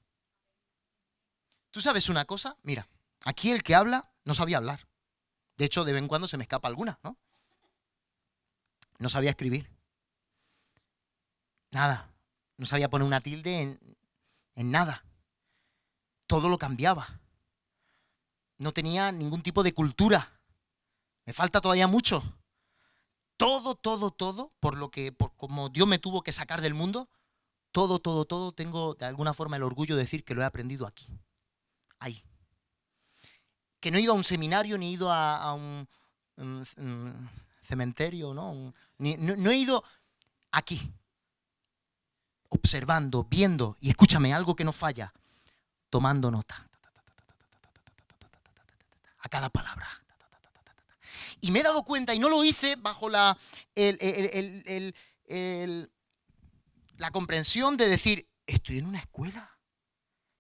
¿Tú sabes una cosa? Mira, aquí el que habla no sabía hablar. De hecho, de vez en cuando se me escapa alguna, ¿no? No sabía escribir. Nada. No sabía poner una tilde en, en nada. Todo lo cambiaba. No tenía ningún tipo de cultura. Me falta todavía mucho todo, todo, todo, por lo que, por como Dios me tuvo que sacar del mundo, todo, todo, todo, tengo de alguna forma el orgullo de decir que lo he aprendido aquí, ahí. Que no he ido a un seminario, ni he ido a, un, cementerio, ¿no? no, no he ido aquí, observando, viendo, y escúchame, algo que no falla, tomando nota a cada palabra. Y me he dado cuenta, y no lo hice bajo la, la comprensión de decir, estoy en una escuela,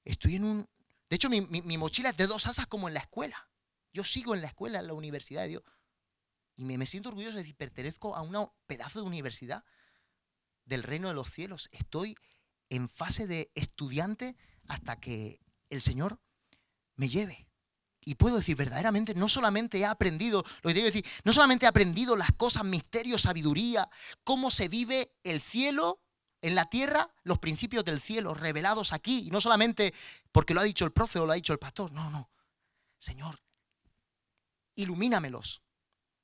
estoy en un... De hecho, mi, mochila es de dos asas como en la escuela. Yo sigo en la escuela, en la universidad de Dios. Y me, me, siento orgulloso de decir, pertenezco a un pedazo de universidad del reino de los cielos. Estoy en fase de estudiante hasta que el Señor me lleve y puedo decir, verdaderamente, no solamente he aprendido, lo que quiero decir, no solamente he aprendido las cosas, misterio sabiduría, cómo se vive el cielo en la tierra, los principios del cielo revelados aquí, y no solamente porque lo ha dicho el profe o lo ha dicho el pastor, no, no, Señor, ilumínamelos.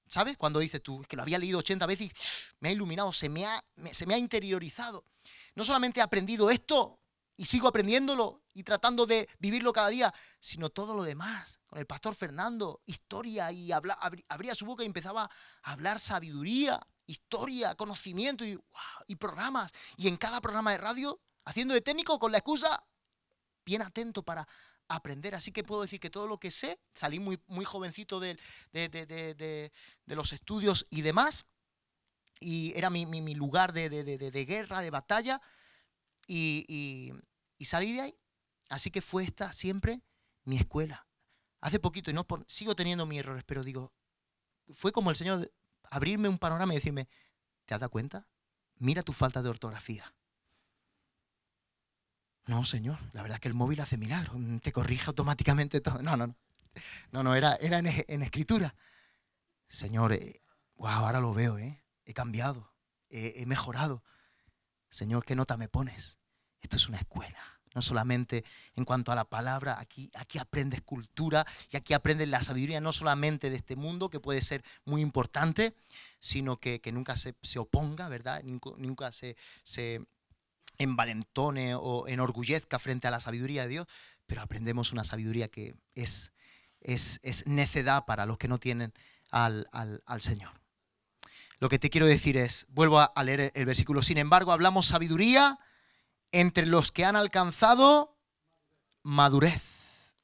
¿Sabes? Cuando dices tú, que lo había leído 80 veces, me ha iluminado, se me ha, se me ha interiorizado. No solamente he aprendido esto y sigo aprendiéndolo y tratando de vivirlo cada día, sino todo lo demás el pastor Fernando, historia, y habla, abría su boca y empezaba a hablar sabiduría, historia, conocimiento y, y programas. Y en cada programa de radio, haciendo de técnico con la excusa, bien atento para aprender. Así que puedo decir que todo lo que sé, salí muy, muy jovencito de, los estudios y demás, y era mi, lugar de, guerra, de batalla, y salí de ahí. Así que fue esta siempre mi escuela hace poquito, y no sigo teniendo mis errores, pero digo, fue como el Señor abrirme un panorama y decirme, ¿te has dado cuenta? Mira tu falta de ortografía. No, Señor, la verdad es que el móvil hace milagros, mm, te corrige automáticamente todo. No, no, no. No, era, en, escritura. Señor, wow, eh, ahora lo veo, ¿eh? He cambiado, he mejorado. Señor, ¿qué nota me pones? Esto es una escuela no solamente en cuanto a la palabra, aquí, aquí aprendes cultura y aquí aprendes la sabiduría no solamente de este mundo, que puede ser muy importante, sino que, nunca se, oponga, ¿verdad? Nunca, se, se envalentone o enorgullezca frente a la sabiduría de Dios, pero aprendemos una sabiduría que es, es, necedad para los que no tienen al, al Señor lo que te quiero decir es, vuelvo a leer el versículo, sin embargo hablamos sabiduría entre los que han alcanzado madurez.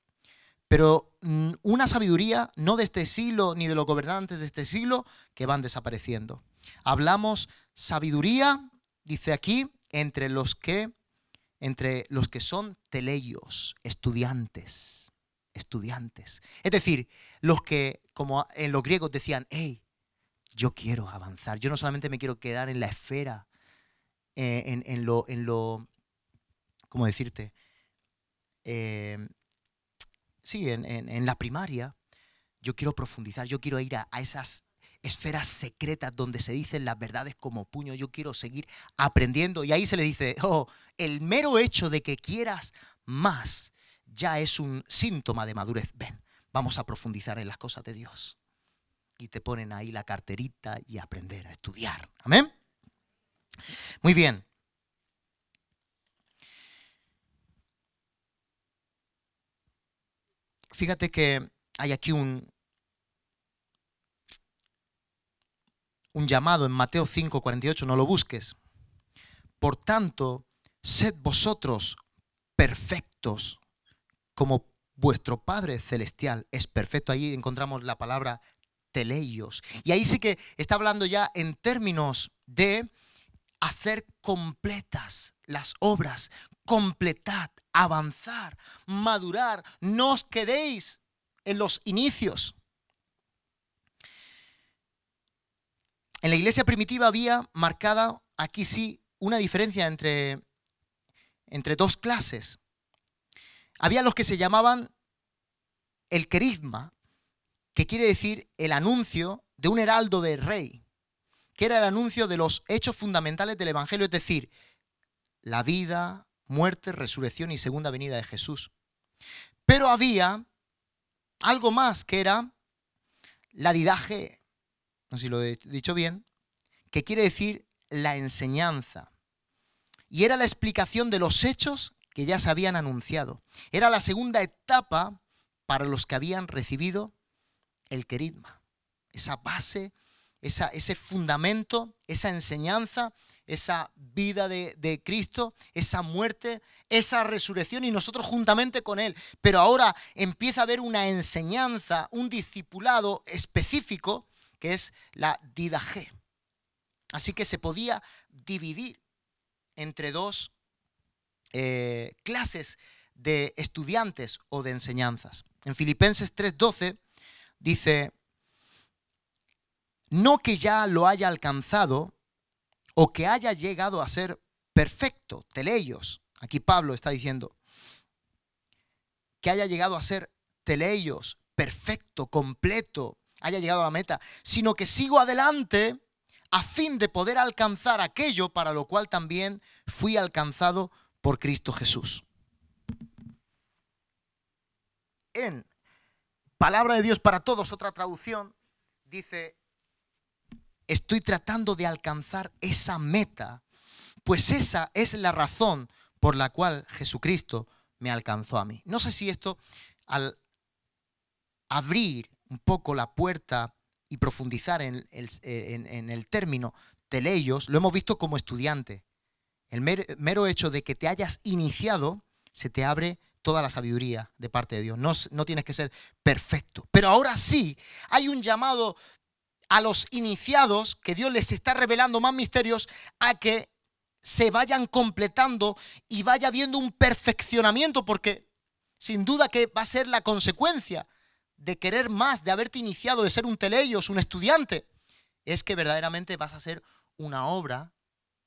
Pero mm, una sabiduría no de este siglo ni de los gobernantes de este siglo que van desapareciendo. Hablamos sabiduría, dice aquí, entre los que entre los que son teleios, estudiantes, estudiantes. Es decir, los que como en los griegos decían, hey, yo quiero avanzar, yo no solamente me quiero quedar en la esfera, eh, en, en, lo, ¿cómo decirte? Em, sí, en, la primaria yo quiero profundizar, yo quiero ir a, a esas esferas secretas donde se dicen las verdades como puño. Yo quiero seguir aprendiendo. Y ahí se le dice, oh, el mero hecho de que quieras más ya es un síntoma de madurez. Ven, vamos a profundizar en las cosas de Dios. Y te ponen ahí la carterita y aprender a estudiar. Amén. Muy bien. fíjate que hay aquí un, un llamado en Mateo 5, 48, no lo busques. Por tanto, sed vosotros perfectos como vuestro Padre Celestial es perfecto. Ahí encontramos la palabra teleios. Y ahí sí que está hablando ya en términos de hacer completas las obras, completad, avanzar, madurar, no os quedéis en los inicios. En la iglesia primitiva había marcada, aquí sí, una diferencia entre, entre dos clases. Había los que se llamaban el querisma que quiere decir el anuncio de un heraldo de rey, que era el anuncio de los hechos fundamentales del Evangelio, es decir, la vida, muerte, resurrección y segunda venida de Jesús. Pero había algo más que era la didaje, no sé si lo he dicho bien, que quiere decir la enseñanza. Y era la explicación de los hechos que ya se habían anunciado. Era la segunda etapa para los que habían recibido el queridma. Esa base, ese fundamento, esa enseñanza esa vida de, Cristo, esa muerte, esa resurrección y nosotros juntamente con Él. Pero ahora empieza a haber una enseñanza, un discipulado específico que es la didaje. Así que se podía dividir entre dos eh, clases de estudiantes o de enseñanzas. En Filipenses 3:12 dice, no que ya lo haya alcanzado, o que haya llegado a ser perfecto, teleios. Aquí Pablo está diciendo que haya llegado a ser teleios, perfecto, completo, haya llegado a la meta, sino que sigo adelante a fin de poder alcanzar aquello para lo cual también fui alcanzado por Cristo Jesús. En Palabra de Dios para Todos, otra traducción, dice estoy tratando de alcanzar esa meta, pues esa es la razón por la cual Jesucristo me alcanzó a mí. No sé si esto, al abrir un poco la puerta y profundizar en el, término teleios, lo hemos visto como estudiante. El mero, hecho de que te hayas iniciado, se te abre toda la sabiduría de parte de Dios. No, no, tienes que ser perfecto. Pero ahora sí, hay un llamado a los iniciados, que Dios les está revelando más misterios, a que se vayan completando y vaya viendo un perfeccionamiento, porque sin duda que va a ser la consecuencia de querer más, de haberte iniciado, de ser un teleios, un estudiante, es que verdaderamente vas a ser una obra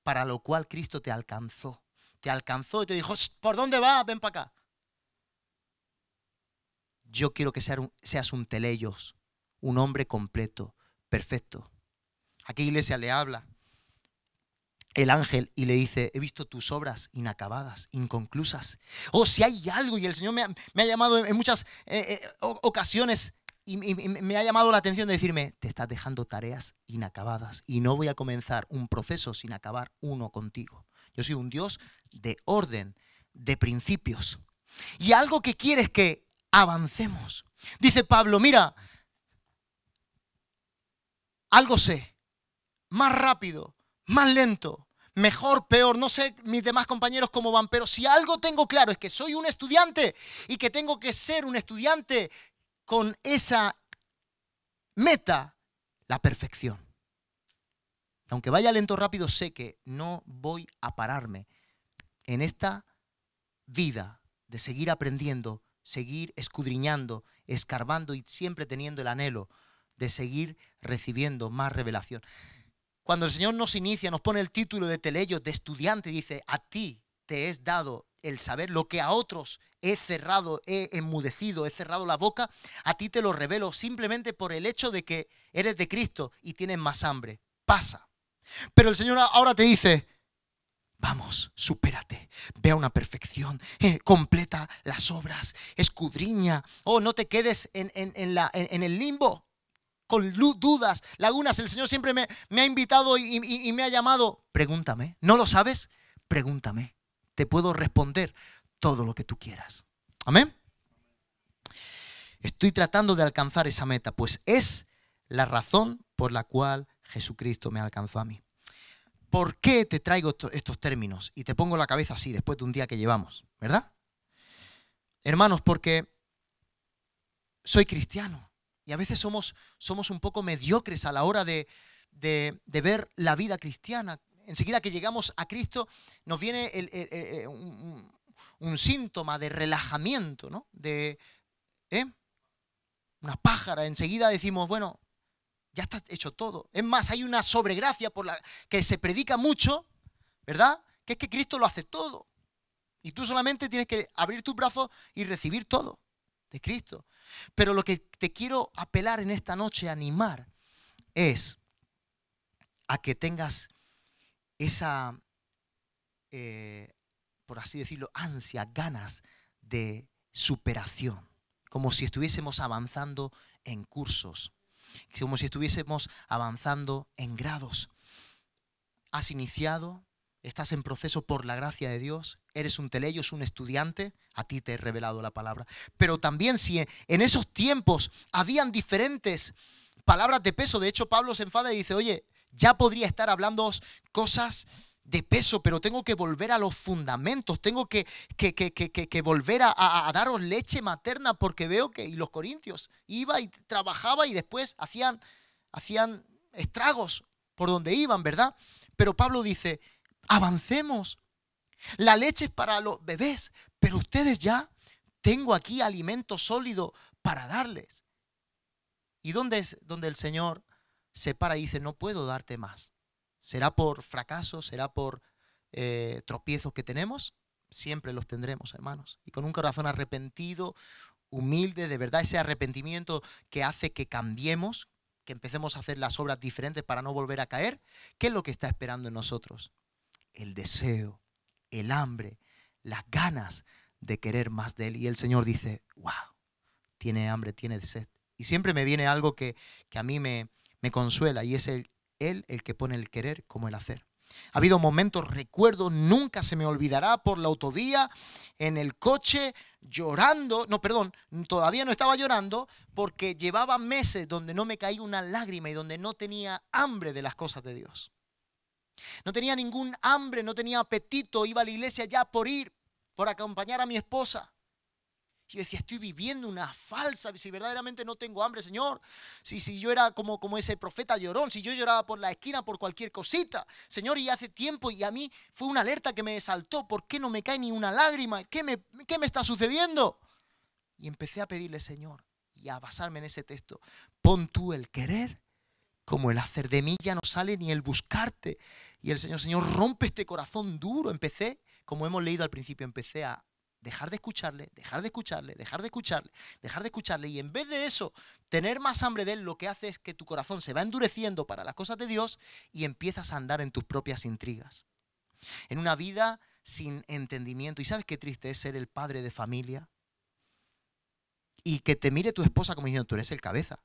para lo cual Cristo te alcanzó. Te alcanzó y te dijo, ¿por dónde vas? Ven para acá. Yo quiero que seas un teleios, un hombre completo, perfecto. ¿A qué iglesia le habla? el ángel y le dice, he visto tus obras inacabadas, inconclusas. O oh, si hay algo, y el Señor me ha, llamado en muchas eh, eh, ocasiones y, me ha llamado la atención de decirme, te estás dejando tareas inacabadas y no voy a comenzar un proceso sin acabar uno contigo. Yo soy un Dios de orden, de principios. Y algo que quieres es que avancemos. Dice Pablo, mira, algo sé, más rápido, más lento, mejor, peor, no sé mis demás compañeros cómo van, pero si algo tengo claro es que soy un estudiante y que tengo que ser un estudiante con esa meta, la perfección. Aunque vaya lento rápido, sé que no voy a pararme en esta vida de seguir aprendiendo, seguir escudriñando, escarbando y siempre teniendo el anhelo de seguir recibiendo más revelación. Cuando el Señor nos inicia, nos pone el título de teleyo, de estudiante, dice, a ti te es dado el saber, lo que a otros he cerrado, he enmudecido, he cerrado la boca, a ti te lo revelo simplemente por el hecho de que eres de Cristo y tienes más hambre. Pasa. Pero el Señor ahora te dice, Vamos, supérate, ve una perfección, eh, completa las obras, escudriña, oh, no te quedes en, la, en el limbo dudas, lagunas. El Señor siempre me, ha invitado y, y me ha llamado. Pregúntame. ¿No lo sabes? Pregúntame. Te puedo responder todo lo que tú quieras. Amén. Estoy tratando de alcanzar esa meta, pues es la razón por la cual Jesucristo me alcanzó a mí. ¿Por qué te traigo estos términos? Y te pongo la cabeza así después de un día que llevamos, ¿verdad? Hermanos, porque soy cristiano. Y a veces somos, somos un poco mediocres a la hora de, ver la vida cristiana. Enseguida que llegamos a Cristo nos viene un, síntoma de relajamiento, ¿no? De, ¿eh? Una pájara. Enseguida decimos, bueno, ya está hecho todo. Es más, hay una sobregracia por la que se predica mucho, ¿verdad? Que es que Cristo lo hace todo. Y tú solamente tienes que abrir tus brazos y recibir todo de Cristo. Pero lo que te quiero apelar en esta noche, animar, es a que tengas esa, eh, por así decirlo, ansia, ganas de superación, como si estuviésemos avanzando en cursos, como si estuviésemos avanzando en grados. Has iniciado, estás en proceso por la gracia de Dios, eres un es un estudiante, a ti te he revelado la palabra. Pero también si en esos tiempos habían diferentes palabras de peso, de hecho Pablo se enfada y dice, oye, ya podría estar hablando cosas de peso, pero tengo que volver a los fundamentos, tengo que, volver a, daros leche materna porque veo que y los corintios iba y trabajaba y después hacían, hacían estragos por donde iban, ¿verdad? Pero Pablo dice, avancemos. La leche es para los bebés, pero ustedes ya tengo aquí alimento sólido para darles. ¿Y dónde es donde el Señor se para y dice, no puedo darte más? ¿Será por fracaso? ¿Será por eh, tropiezos que tenemos? Siempre los tendremos, hermanos. Y con un corazón arrepentido, humilde, de verdad, ese arrepentimiento que hace que cambiemos, que empecemos a hacer las obras diferentes para no volver a caer, ¿qué es lo que está esperando en nosotros? el deseo, el hambre, las ganas de querer más de Él. Y el Señor dice, wow, tiene hambre, tiene sed. Y siempre me viene algo que, a mí me, consuela y es Él el que pone el querer como el hacer. Ha habido momentos, recuerdo, nunca se me olvidará por la autovía, en el coche, llorando, no, perdón, todavía no estaba llorando porque llevaba meses donde no me caía una lágrima y donde no tenía hambre de las cosas de Dios. No tenía ningún hambre, no tenía apetito, iba a la iglesia ya por ir, por acompañar a mi esposa. Y decía, estoy viviendo una falsa, si verdaderamente no tengo hambre, Señor. Si, si yo era como, como ese profeta llorón, si yo lloraba por la esquina por cualquier cosita, Señor, y hace tiempo, y a mí fue una alerta que me saltó, ¿por qué no me cae ni una lágrima? ¿Qué me, qué me está sucediendo? Y empecé a pedirle, Señor, y a basarme en ese texto, pon tú el querer como el hacer de mí ya no sale ni el buscarte. Y el Señor, Señor, rompe este corazón duro. Empecé, como hemos leído al principio, empecé a dejar de escucharle, dejar de escucharle, dejar de escucharle, dejar de escucharle. Y en vez de eso, tener más hambre de él, lo que hace es que tu corazón se va endureciendo para las cosas de Dios y empiezas a andar en tus propias intrigas. En una vida sin entendimiento. ¿Y sabes qué triste es ser el padre de familia? Y que te mire tu esposa como diciendo, tú eres el cabeza.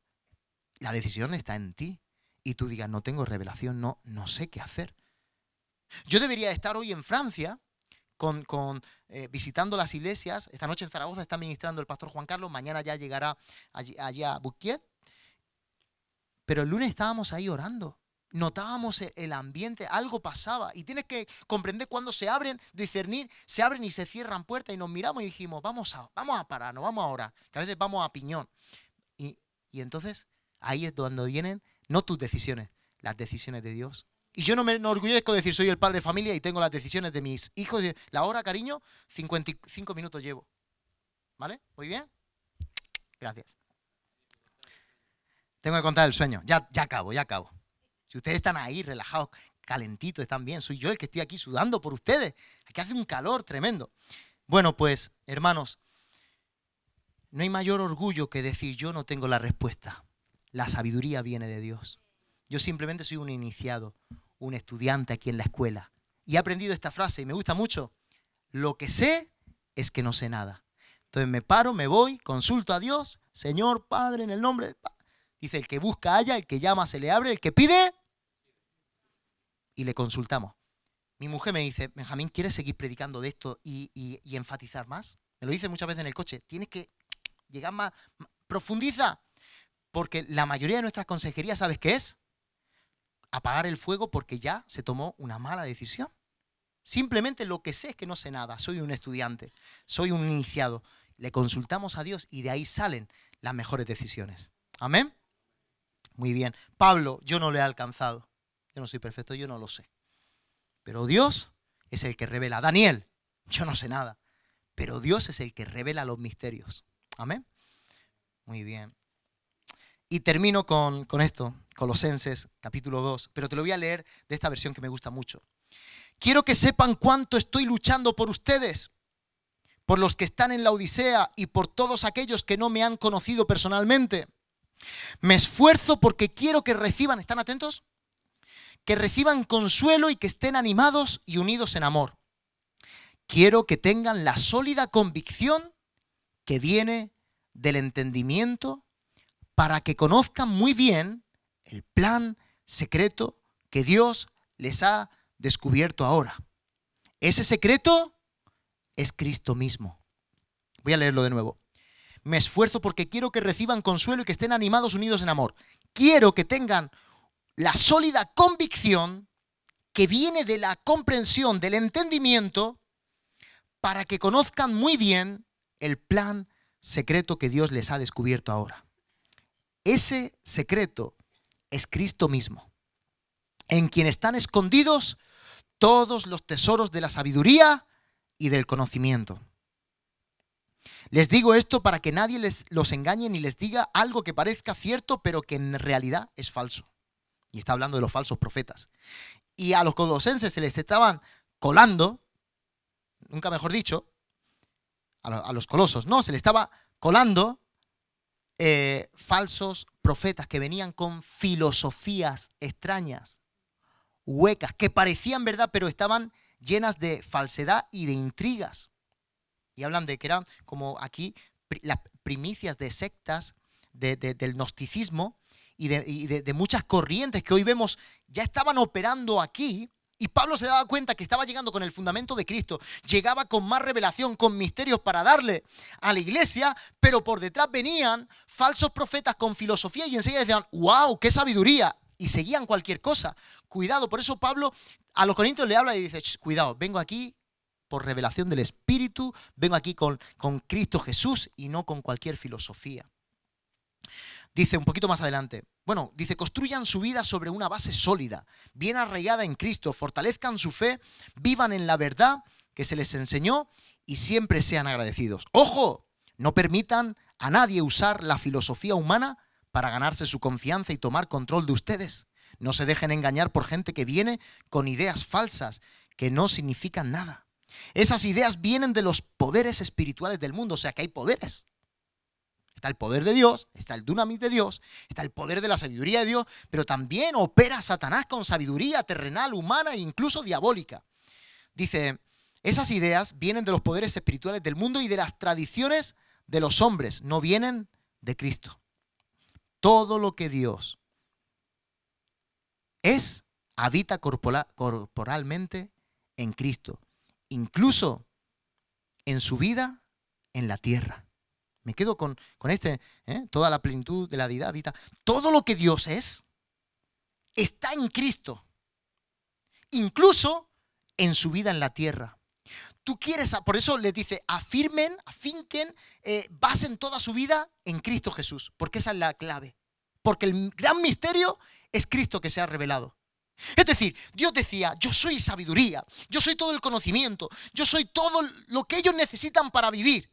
La decisión está en ti y tú digas, no tengo revelación, no, no sé qué hacer. Yo debería estar hoy en Francia con, eh, visitando las iglesias. Esta noche en Zaragoza está ministrando el pastor Juan Carlos, mañana ya llegará allí, allá a Buquiet. Pero el lunes estábamos ahí orando, notábamos e, el ambiente, algo pasaba. Y tienes que comprender cuando se abren, discernir, se abren y se cierran puertas. Y nos miramos y dijimos, vamos a, vamos a vamos a orar. Que a veces vamos a piñón. Y, y entonces ahí es donde vienen no tus decisiones, las decisiones de Dios. Y yo no me enorgullezco de decir, soy el padre de familia y tengo las decisiones de mis hijos. La hora, cariño, 55 minutos llevo. ¿Vale? ¿Muy bien? Gracias. Tengo que contar el sueño. Ya, ya acabo, ya acabo. Si ustedes están ahí relajados, calentitos, están bien. Soy yo el que estoy aquí sudando por ustedes. Aquí hace un calor tremendo. Bueno, pues, hermanos, no hay mayor orgullo que decir yo no tengo la respuesta. La sabiduría viene de Dios. Yo simplemente soy un iniciado, un estudiante aquí en la escuela. Y he aprendido esta frase y me gusta mucho. Lo que sé es que no sé nada. Entonces me paro, me voy, consulto a Dios, Señor, Padre, en el nombre. De... Dice, el que busca halla, el que llama se le abre, el que pide. Y le consultamos. Mi mujer me dice, Benjamín, ¿quieres seguir predicando de esto y, y enfatizar más? Me lo dice muchas veces en el coche. Tienes que llegar más, profundiza porque la mayoría de nuestras consejerías, ¿sabes qué es? Apagar el fuego porque ya se tomó una mala decisión. Simplemente lo que sé es que no sé nada, soy un estudiante, soy un iniciado. Le consultamos a Dios y de ahí salen las mejores decisiones. Amén. Muy bien. Pablo, yo no lo he alcanzado. Yo no soy perfecto, yo no lo sé. Pero Dios es el que revela. Daniel, yo no sé nada. Pero Dios es el que revela los misterios. Amén. Muy bien. Y termino con, con esto, Colosenses capítulo 2, pero te lo voy a leer de esta versión que me gusta mucho. Quiero que sepan cuánto estoy luchando por ustedes, por los que están en la Odisea y por todos aquellos que no me han conocido personalmente. Me esfuerzo porque quiero que reciban, ¿están atentos? Que reciban consuelo y que estén animados y unidos en amor. Quiero que tengan la sólida convicción que viene del entendimiento para que conozcan muy bien el plan secreto que Dios les ha descubierto ahora. Ese secreto es Cristo mismo. Voy a leerlo de nuevo. Me esfuerzo porque quiero que reciban consuelo y que estén animados unidos en amor. Quiero que tengan la sólida convicción que viene de la comprensión, del entendimiento, para que conozcan muy bien el plan secreto que Dios les ha descubierto ahora. Ese secreto es Cristo mismo, en quien están escondidos todos los tesoros de la sabiduría y del conocimiento. Les digo esto para que nadie les, los engañe ni les diga algo que parezca cierto, pero que en realidad es falso. Y está hablando de los falsos profetas. Y a los colosenses se les estaban colando, nunca mejor dicho, a, los colosos, no, se les estaba colando eh, falsos profetas que venían con filosofías extrañas, huecas, que parecían verdad, pero estaban llenas de falsedad y de intrigas. Y hablan de que eran como aquí las primicias de sectas del gnosticismo y, de, y de muchas corrientes que hoy vemos ya estaban operando aquí y Pablo se daba cuenta que estaba llegando con el fundamento de Cristo, llegaba con más revelación, con misterios para darle a la iglesia, pero por detrás venían falsos profetas con filosofía y enseguida decían, wow, qué sabiduría, y seguían cualquier cosa. Cuidado, por eso Pablo a los corintios le habla y dice, cuidado, vengo aquí por revelación del Espíritu, vengo aquí con, con Cristo Jesús y no con cualquier filosofía. Dice un poquito más adelante, bueno, dice, construyan su vida sobre una base sólida, bien arraigada en Cristo, fortalezcan su fe, vivan en la verdad que se les enseñó y siempre sean agradecidos. Ojo, no permitan a nadie usar la filosofía humana para ganarse su confianza y tomar control de ustedes. No se dejen engañar por gente que viene con ideas falsas que no significan nada. Esas ideas vienen de los poderes espirituales del mundo, o sea que hay poderes. Está el poder de Dios, está el dunamis de Dios, está el poder de la sabiduría de Dios, pero también opera Satanás con sabiduría terrenal, humana e incluso diabólica. Dice, esas ideas vienen de los poderes espirituales del mundo y de las tradiciones de los hombres, no vienen de Cristo. Todo lo que Dios es, habita corporalmente en Cristo, incluso en su vida en la tierra. Me quedo con, este, ¿eh? toda la plenitud de la deidad habita. Todo lo que Dios es está en Cristo, incluso en su vida en la tierra. Tú quieres, por eso le dice, afirmen, afinquen, eh, basen toda su vida en Cristo Jesús, porque esa es la clave. Porque el gran misterio es Cristo que se ha revelado. Es decir, Dios decía, yo soy sabiduría, yo soy todo el conocimiento, yo soy todo lo que ellos necesitan para vivir.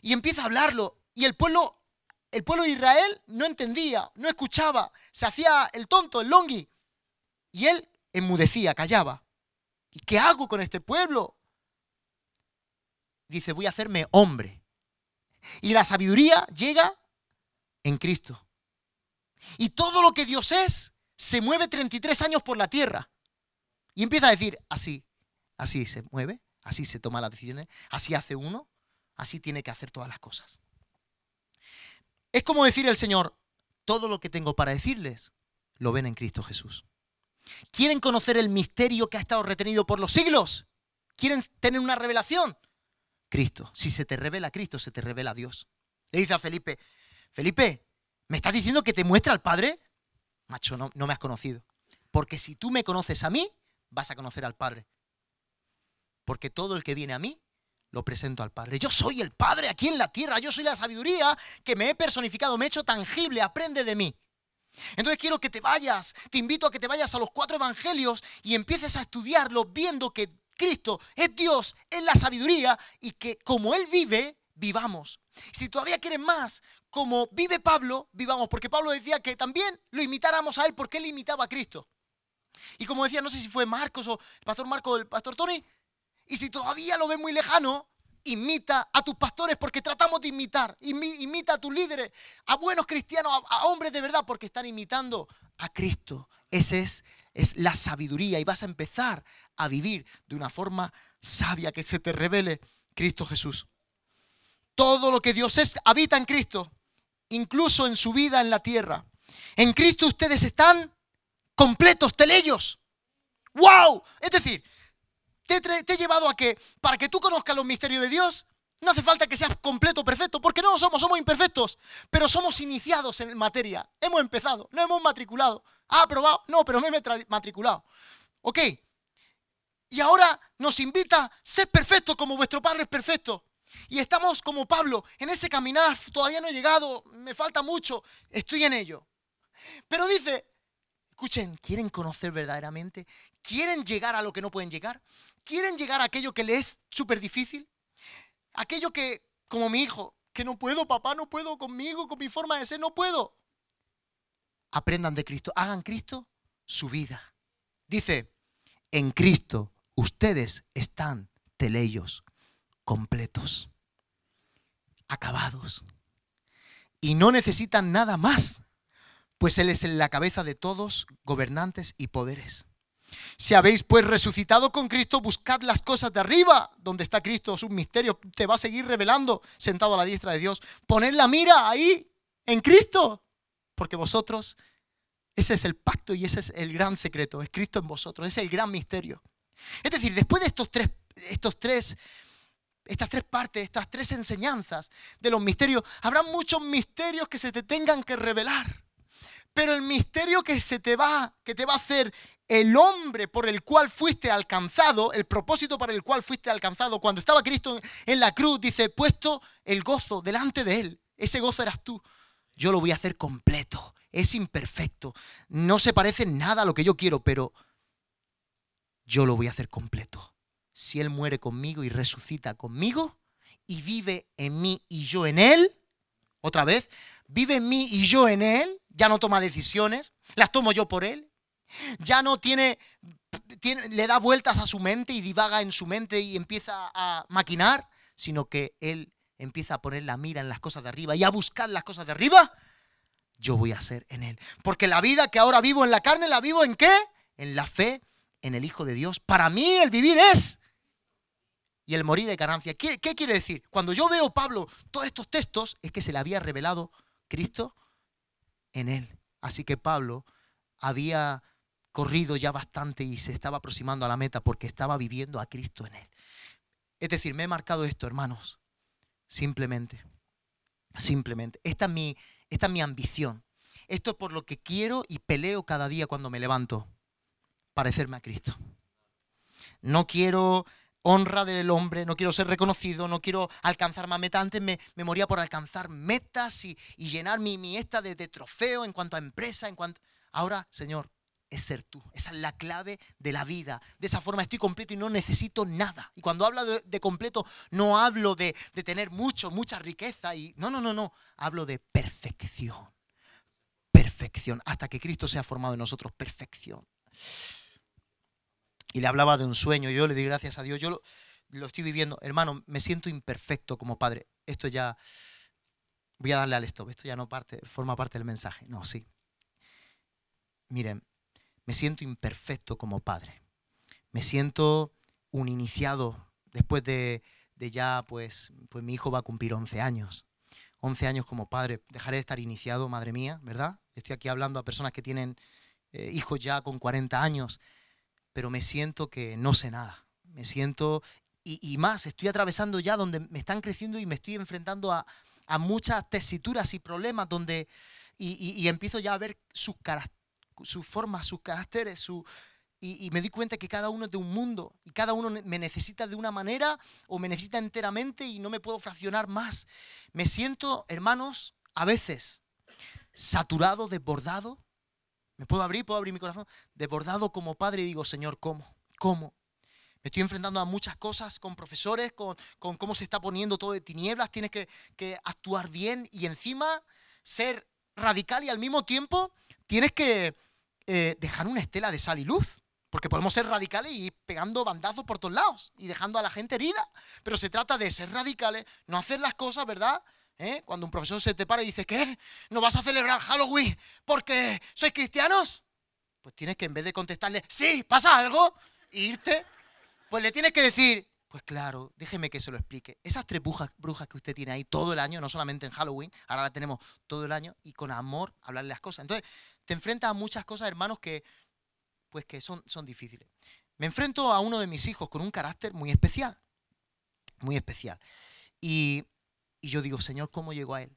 Y empieza a hablarlo. Y el pueblo, el pueblo de Israel no entendía, no escuchaba, se hacía el tonto, el longi Y él enmudecía, callaba. ¿Y qué hago con este pueblo? Dice, voy a hacerme hombre. Y la sabiduría llega en Cristo. Y todo lo que Dios es se mueve 33 años por la tierra. Y empieza a decir, así, así se mueve, así se toma las decisiones, así hace uno, Así tiene que hacer todas las cosas. Es como decir el Señor, todo lo que tengo para decirles, lo ven en Cristo Jesús. ¿Quieren conocer el misterio que ha estado retenido por los siglos? ¿Quieren tener una revelación? Cristo. Si se te revela Cristo, se te revela Dios. Le dice a Felipe, Felipe, ¿me estás diciendo que te muestra al Padre? Macho, no me has conocido. Porque si tú me conoces a mí, vas a conocer al Padre. Porque todo el que viene a mí, lo presento al Padre. Yo soy el Padre aquí en la tierra, yo soy la sabiduría que me he personificado, me he hecho tangible, aprende de mí. Entonces quiero que te vayas, te invito a que te vayas a los cuatro evangelios y empieces a estudiarlo viendo que Cristo es Dios, es la sabiduría y que como Él vive, vivamos. Si todavía quieren más, como vive Pablo, vivamos, porque Pablo decía que también lo imitáramos a Él porque Él imitaba a Cristo. Y como decía, no sé si fue Marcos o pastor Marco o el pastor Tony, y si todavía lo ves muy lejano, imita a tus pastores porque tratamos de imitar. Imita a tus líderes, a buenos cristianos, a, hombres de verdad porque están imitando a Cristo. Esa es, es la sabiduría y vas a empezar a vivir de una forma sabia que se te revele Cristo Jesús. Todo lo que Dios es habita en Cristo, incluso en su vida en la tierra. En Cristo ustedes están completos, teleyos. ¡Wow! Es decir, te, he llevado a que, para que tú conozcas los misterios de Dios, no hace falta que seas completo, perfecto, porque no somos, somos imperfectos, pero somos iniciados en materia. Hemos empezado, no hemos matriculado. ¿Ha aprobado? No, pero me he matriculado. ¿Ok? Y ahora nos invita, ser perfecto como vuestro Padre es perfecto. Y estamos como Pablo, en ese caminar, todavía no he llegado, me falta mucho, estoy en ello. Pero dice, escuchen, ¿quieren conocer verdaderamente? ¿Quieren llegar a lo que no pueden llegar? quieren llegar a aquello que les es súper difícil, aquello que, como mi hijo, que no puedo, papá, no puedo conmigo, con mi forma de ser, no puedo. Aprendan de Cristo, hagan Cristo su vida. Dice, en Cristo ustedes están teleios, completos, acabados, y no necesitan nada más, pues Él es en la cabeza de todos, gobernantes y poderes. Si habéis pues resucitado con Cristo, buscad las cosas de arriba, donde está Cristo, un misterio, te va a seguir revelando sentado a la diestra de Dios. Poned la mira ahí, en Cristo, porque vosotros, ese es el pacto y ese es el gran secreto, es Cristo en vosotros, ese es el gran misterio. Es decir, después de estos tres, estos tres, estas tres partes, estas tres enseñanzas de los misterios, habrá muchos misterios que se te tengan que revelar. Pero el misterio que se te va, que te va a hacer el hombre por el cual fuiste alcanzado, el propósito para el cual fuiste alcanzado, cuando estaba Cristo en la cruz, dice, puesto el gozo delante de él, ese gozo eras tú, yo lo voy a hacer completo, es imperfecto, no se parece nada a lo que yo quiero, pero yo lo voy a hacer completo. Si Él muere conmigo y resucita conmigo y vive en mí y yo en Él, otra vez, vive en mí y yo en Él, ya no toma decisiones, las tomo yo por él, ya no tiene, le da vueltas a su mente y divaga en su mente y empieza a maquinar, sino que él empieza a poner la mira en las cosas de arriba y a buscar las cosas de arriba, yo voy a ser en él. Porque la vida que ahora vivo en la carne, ¿la vivo en qué? En la fe, en el Hijo de Dios. Para mí el vivir es y el morir es ganancia. ¿Qué, quiere decir? Cuando yo veo Pablo todos estos textos, es que se le había revelado Cristo en él. Así que Pablo había corrido ya bastante y se estaba aproximando a la meta porque estaba viviendo a Cristo en él. Es decir, me he marcado esto, hermanos. Simplemente, simplemente. Esta es mi, esta es mi ambición. Esto es por lo que quiero y peleo cada día cuando me levanto. Parecerme a Cristo. No quiero honra del hombre, no quiero ser reconocido, no quiero alcanzar más metas. Antes me, moría por alcanzar metas y, llenar mi, mi esta de, trofeo en cuanto a empresa, en cuanto... Ahora, Señor, es ser tú. Esa es la clave de la vida. De esa forma estoy completo y no necesito nada. Y cuando hablo de, completo, no hablo de, tener mucho, mucha riqueza. Y, no, no, no, no. Hablo de perfección. Perfección. Hasta que Cristo sea formado en nosotros. Perfección y le hablaba de un sueño. Yo le di gracias a Dios. Yo lo, estoy viviendo. Hermano, me siento imperfecto como padre. Esto ya. Voy a darle al stop. Esto ya no parte, forma parte del mensaje. No, sí. Miren, me siento imperfecto como padre. Me siento un iniciado después de, ya, pues, pues mi hijo va a cumplir 11 años. 11 años como padre. Dejaré de estar iniciado, madre mía, ¿verdad? Estoy aquí hablando a personas que tienen eh, hijos ya con 40 años pero me siento que no sé nada. Me siento, y, más, estoy atravesando ya donde me están creciendo y me estoy enfrentando a, muchas tesituras y problemas donde, y, empiezo ya a ver sus, sus formas, sus caracteres, su, y, me di cuenta que cada uno es de un mundo y cada uno me necesita de una manera o me necesita enteramente y no me puedo fraccionar más. Me siento, hermanos, a veces saturado, desbordado, me puedo abrir, puedo abrir mi corazón, desbordado como padre digo, Señor, ¿cómo? ¿Cómo? Me estoy enfrentando a muchas cosas con profesores, con, cómo se está poniendo todo de tinieblas, tienes que, actuar bien y encima ser radical y al mismo tiempo tienes que eh, dejar una estela de sal y luz. Porque podemos ser radicales y ir pegando bandazos por todos lados y dejando a la gente herida. Pero se trata de ser radicales, no hacer las cosas, ¿verdad? ¿Eh? Cuando un profesor se te para y dice, ¿qué? ¿No vas a celebrar Halloween porque sois cristianos? Pues tienes que en vez de contestarle, sí, pasa algo, irte, pues le tienes que decir, pues claro, déjeme que se lo explique. Esas tres brujas, que usted tiene ahí todo el año, no solamente en Halloween, ahora las tenemos todo el año, y con amor hablarle las cosas. Entonces, te enfrentas a muchas cosas, hermanos, que pues que son, son difíciles. Me enfrento a uno de mis hijos con un carácter muy especial, muy especial. Y y yo digo, Señor, ¿cómo llego a Él?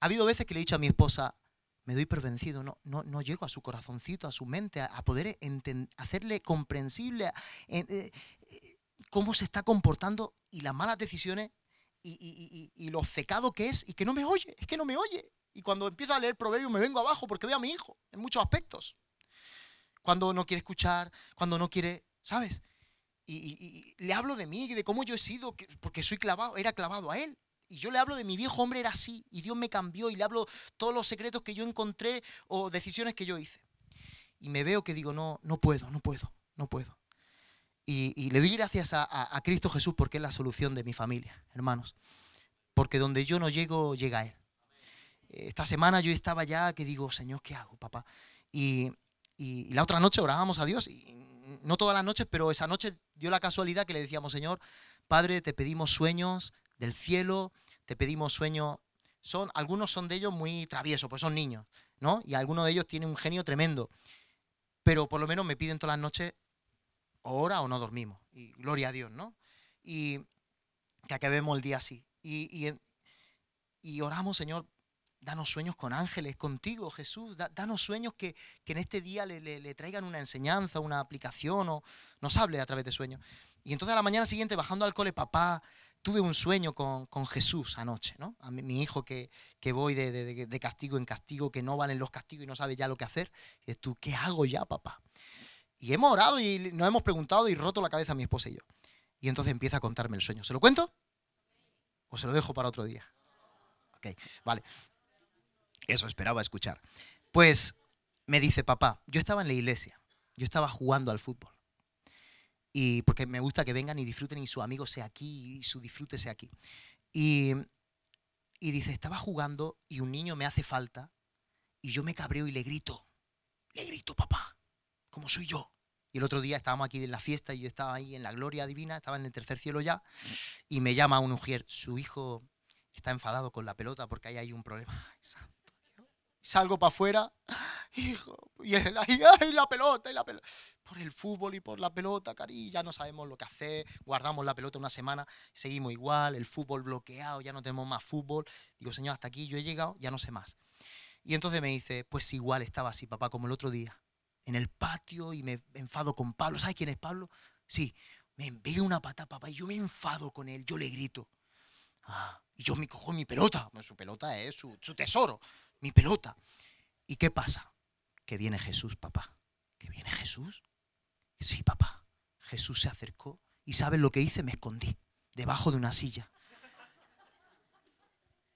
Ha habido veces que le he dicho a mi esposa, me doy pervencido. no, no, no llego a su corazoncito, a su mente, a, poder hacerle comprensible eh, eh, cómo se está comportando y las malas decisiones y, lo secado que es y que no me oye, es que no me oye. Y cuando empiezo a leer proverbios me vengo abajo porque veo a mi hijo en muchos aspectos. Cuando no quiere escuchar, cuando no quiere, ¿sabes? Y, le hablo de mí y de cómo yo he sido, porque soy clavado, era clavado a él. Y yo le hablo de mi viejo hombre era así y Dios me cambió y le hablo todos los secretos que yo encontré o decisiones que yo hice. Y me veo que digo, no, no puedo, no puedo, no puedo. Y, le doy gracias a, Cristo Jesús porque es la solución de mi familia, hermanos. Porque donde yo no llego, llega Él. Eh, esta semana yo estaba ya que digo, Señor, ¿qué hago, papá? Y, la otra noche orábamos a Dios, no todas las noches, pero esa noche dio la casualidad que le decíamos, Señor, Padre, te pedimos sueños del cielo, pedimos sueños. Son, algunos son de ellos muy traviesos, pues son niños, ¿no? Y algunos de ellos tienen un genio tremendo. Pero por lo menos me piden todas las noches, o hora o no dormimos. Y gloria a Dios, ¿no? Y que acabemos el día así. Y, y, oramos, Señor, danos sueños con ángeles, contigo, Jesús. danos sueños que, en este día le, le, traigan una enseñanza, una aplicación o nos hable a través de sueños. Y entonces a la mañana siguiente, bajando al cole, papá, tuve un sueño con, Jesús anoche, ¿no? A mi, hijo que, voy de, castigo en castigo, que no valen los castigos y no sabe ya lo que hacer. Y tú, ¿qué hago ya, papá? Y hemos orado y nos hemos preguntado y roto la cabeza a mi esposa y yo. Y entonces empieza a contarme el sueño. ¿Se lo cuento? ¿O se lo dejo para otro día? Ok, vale. Eso esperaba escuchar. Pues me dice, papá, yo estaba en la iglesia, yo estaba jugando al fútbol y porque me gusta que vengan y disfruten y su amigo sea aquí y su disfrute sea aquí. Y, y dice, estaba jugando y un niño me hace falta y yo me cabreo y le grito, le grito, papá, como soy yo. Y el otro día estábamos aquí en la fiesta y yo estaba ahí en la gloria divina, estaba en el tercer cielo ya, y me llama un ujier, su hijo está enfadado con la pelota porque ahí hay un problema. Salgo para afuera hijo, y, la pelota, y la pelota. Por el fútbol y por la pelota, cari, ya no sabemos lo que hacer, guardamos la pelota una semana, seguimos igual, el fútbol bloqueado, ya no tenemos más fútbol. Digo, señor, hasta aquí yo he llegado, ya no sé más. Y entonces me dice, pues igual estaba así, papá, como el otro día, en el patio y me enfado con Pablo. ¿Sabes quién es Pablo? Sí, me envía una pata, papá, y yo me enfado con él, yo le grito. Ah, y yo me cojo mi pelota, su pelota es su tesoro, mi pelota. ¿Y qué pasa? que viene Jesús, papá. ¿Que viene Jesús? Sí, papá. Jesús se acercó y ¿sabes lo que hice? Me escondí debajo de una silla.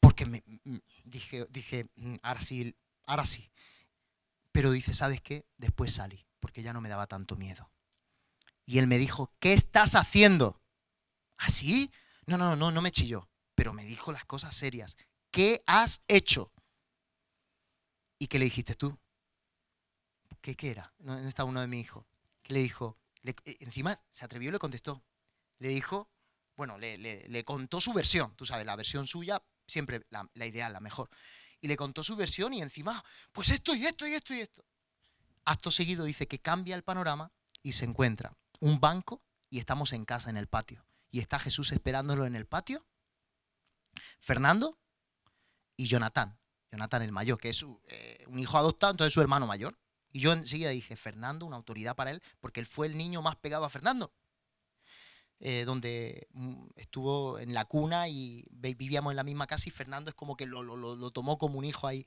Porque me, dije, dije, mm, ahora sí, ahora sí. Pero dice, ¿sabes qué? Después salí, porque ya no me daba tanto miedo. Y él me dijo, ¿qué estás haciendo? ¿Así? ¿Ah, no, no, no, no me chilló, pero me dijo las cosas serias. ¿Qué has hecho? ¿Y qué le dijiste tú? ¿qué era? No, estaba uno de mi hijo. le dijo, eh, encima se atrevió y le contestó. Le dijo, bueno, le, contó su versión, tú sabes, la versión suya, siempre la, ideal, la mejor. Y le contó su versión y encima, pues esto y esto y esto y esto. Acto seguido dice que cambia el panorama y se encuentra un banco y estamos en casa, en el patio. Y está Jesús esperándolo en el patio, Fernando y Jonathan. Jonathan el mayor, que es eh, un hijo adoptado, entonces su hermano mayor. Y yo enseguida dije, Fernando, una autoridad para él, porque él fue el niño más pegado a Fernando. Eh, donde mm, estuvo en la cuna y vivíamos en la misma casa y Fernando es como que lo, lo, tomó como un hijo ahí.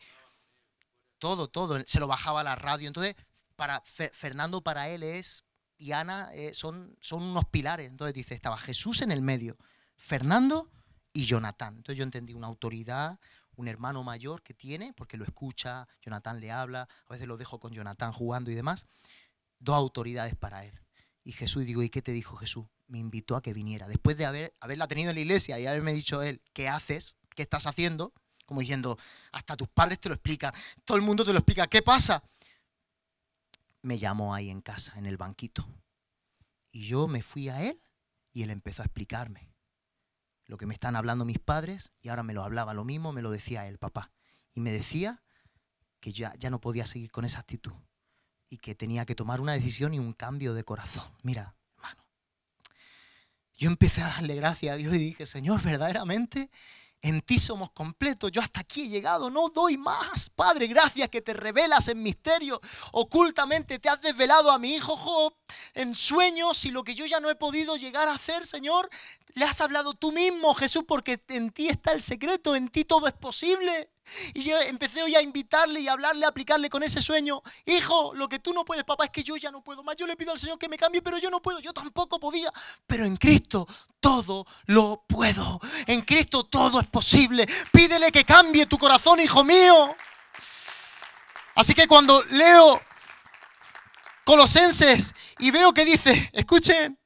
Todo, todo, se lo bajaba a la radio. Entonces, para Fernando para él es, y Ana eh, son, son unos pilares. Entonces dice, estaba Jesús en el medio, Fernando y Jonathan. Entonces yo entendí una autoridad, un hermano mayor que tiene, porque lo escucha, Jonathan le habla, a veces lo dejo con Jonathan jugando y demás, dos autoridades para él. Y Jesús, digo, ¿y qué te dijo Jesús? Me invitó a que viniera. Después de haber, haberla tenido en la iglesia y haberme dicho él, ¿qué haces? ¿Qué estás haciendo? Como diciendo, hasta tus padres te lo explican, todo el mundo te lo explica, ¿qué pasa? Me llamó ahí en casa, en el banquito. Y yo me fui a él y él empezó a explicarme lo que me están hablando mis padres y ahora me lo hablaba lo mismo, me lo decía el papá. Y me decía que ya, ya no podía seguir con esa actitud y que tenía que tomar una decisión y un cambio de corazón. Mira, hermano, yo empecé a darle gracias a Dios y dije, Señor, verdaderamente en ti somos completos. Yo hasta aquí he llegado. No doy más. Padre, gracias que te revelas en misterio. Ocultamente te has desvelado a mi hijo Job en sueños y lo que yo ya no he podido llegar a hacer, Señor. Le has hablado tú mismo, Jesús, porque en ti está el secreto. En ti todo es posible. Y yo empecé hoy a invitarle y a hablarle, a aplicarle con ese sueño. Hijo, lo que tú no puedes, papá, es que yo ya no puedo más. Yo le pido al Señor que me cambie, pero yo no puedo. Yo tampoco podía. Pero en Cristo todo lo puedo. En Cristo todo es posible. Pídele que cambie tu corazón, hijo mío. Así que cuando leo Colosenses y veo que dice, escuchen,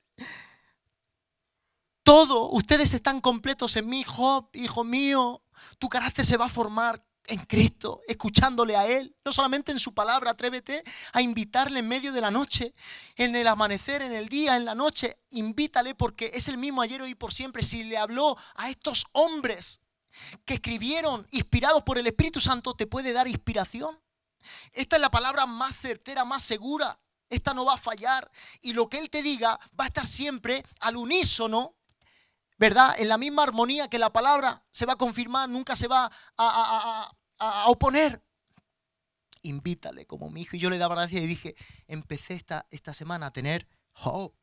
todo, ustedes están completos en mí, Job, hijo mío, tu carácter se va a formar en Cristo, escuchándole a Él, no solamente en su palabra, atrévete a invitarle en medio de la noche, en el amanecer, en el día, en la noche, invítale porque es el mismo ayer, hoy por siempre. Si le habló a estos hombres que escribieron inspirados por el Espíritu Santo, te puede dar inspiración. Esta es la palabra más certera, más segura. Esta no va a fallar. Y lo que Él te diga va a estar siempre al unísono ¿verdad? En la misma armonía que la palabra se va a confirmar, nunca se va a, oponer. Invítale como mi hijo. Y yo le daba gracias y dije, empecé esta, esta semana a tener hope.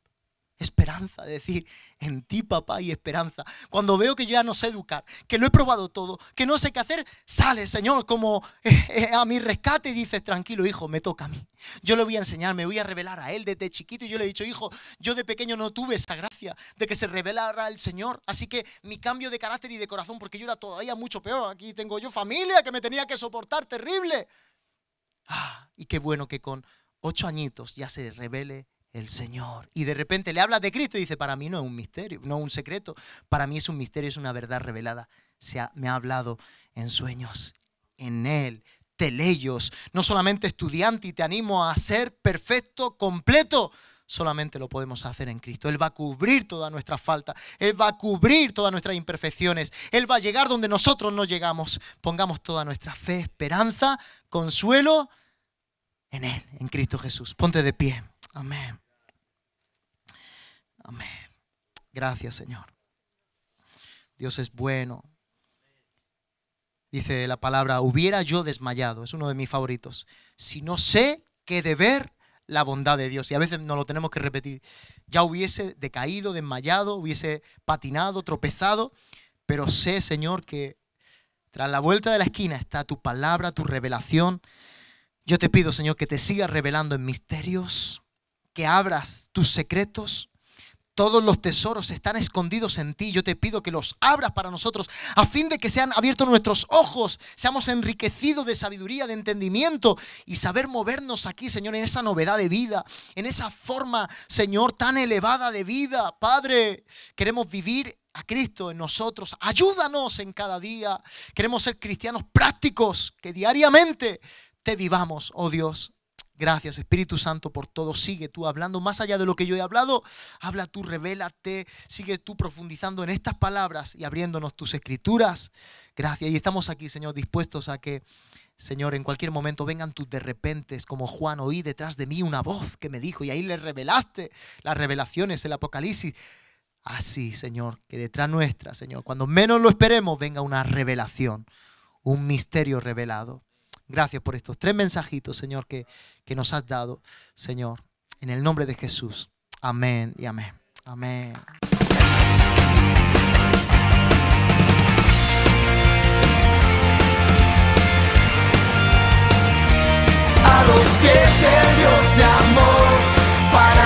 Esperanza, decir, en ti papá y esperanza. Cuando veo que ya no sé educar, que lo he probado todo, que no sé qué hacer, sale Señor como eh, a mi rescate y dices, tranquilo hijo, me toca a mí. Yo lo voy a enseñar, me voy a revelar a él desde chiquito y yo le he dicho, hijo, yo de pequeño no tuve esa gracia de que se revelara el Señor. Así que mi cambio de carácter y de corazón, porque yo era todavía mucho peor, aquí tengo yo familia que me tenía que soportar terrible. Ah, y qué bueno que con ocho añitos ya se revele el Señor. Y de repente le habla de Cristo y dice, para mí no es un misterio, no un secreto, para mí es un misterio, es una verdad revelada. Se me ha hablado en sueños, en Él, te leyos, No solamente estudiante y te animo a ser perfecto, completo, solamente lo podemos hacer en Cristo. Él va a cubrir toda nuestra falta, Él va a cubrir todas nuestras imperfecciones, Él va a llegar donde nosotros no llegamos. Pongamos toda nuestra fe, esperanza, consuelo en Él, en Cristo Jesús. Ponte de pie. Amén. Amén. Gracias, Señor. Dios es bueno. Dice la palabra, hubiera yo desmayado, es uno de mis favoritos, si no sé qué deber la bondad de Dios. Y a veces nos lo tenemos que repetir. Ya hubiese decaído, desmayado, hubiese patinado, tropezado, pero sé, Señor, que tras la vuelta de la esquina está tu palabra, tu revelación. Yo te pido, Señor, que te sigas revelando en misterios, que abras tus secretos. Todos los tesoros están escondidos en ti. Yo te pido que los abras para nosotros, a fin de que sean abiertos nuestros ojos, seamos enriquecidos de sabiduría, de entendimiento y saber movernos aquí, Señor, en esa novedad de vida, en esa forma, Señor, tan elevada de vida. Padre, queremos vivir a Cristo en nosotros. Ayúdanos en cada día. Queremos ser cristianos prácticos, que diariamente te vivamos, oh Dios. Gracias Espíritu Santo por todo. Sigue tú hablando más allá de lo que yo he hablado. Habla tú, revélate. Sigue tú profundizando en estas palabras y abriéndonos tus escrituras. Gracias. Y estamos aquí, Señor, dispuestos a que, Señor, en cualquier momento vengan tus de repentes, como Juan oí detrás de mí una voz que me dijo y ahí le revelaste las revelaciones, el Apocalipsis. Así, Señor, que detrás nuestra, Señor, cuando menos lo esperemos, venga una revelación, un misterio revelado. Gracias por estos tres mensajitos, Señor, que, que nos has dado, Señor. En el nombre de Jesús. Amén y amén. Amén. A los Dios de amor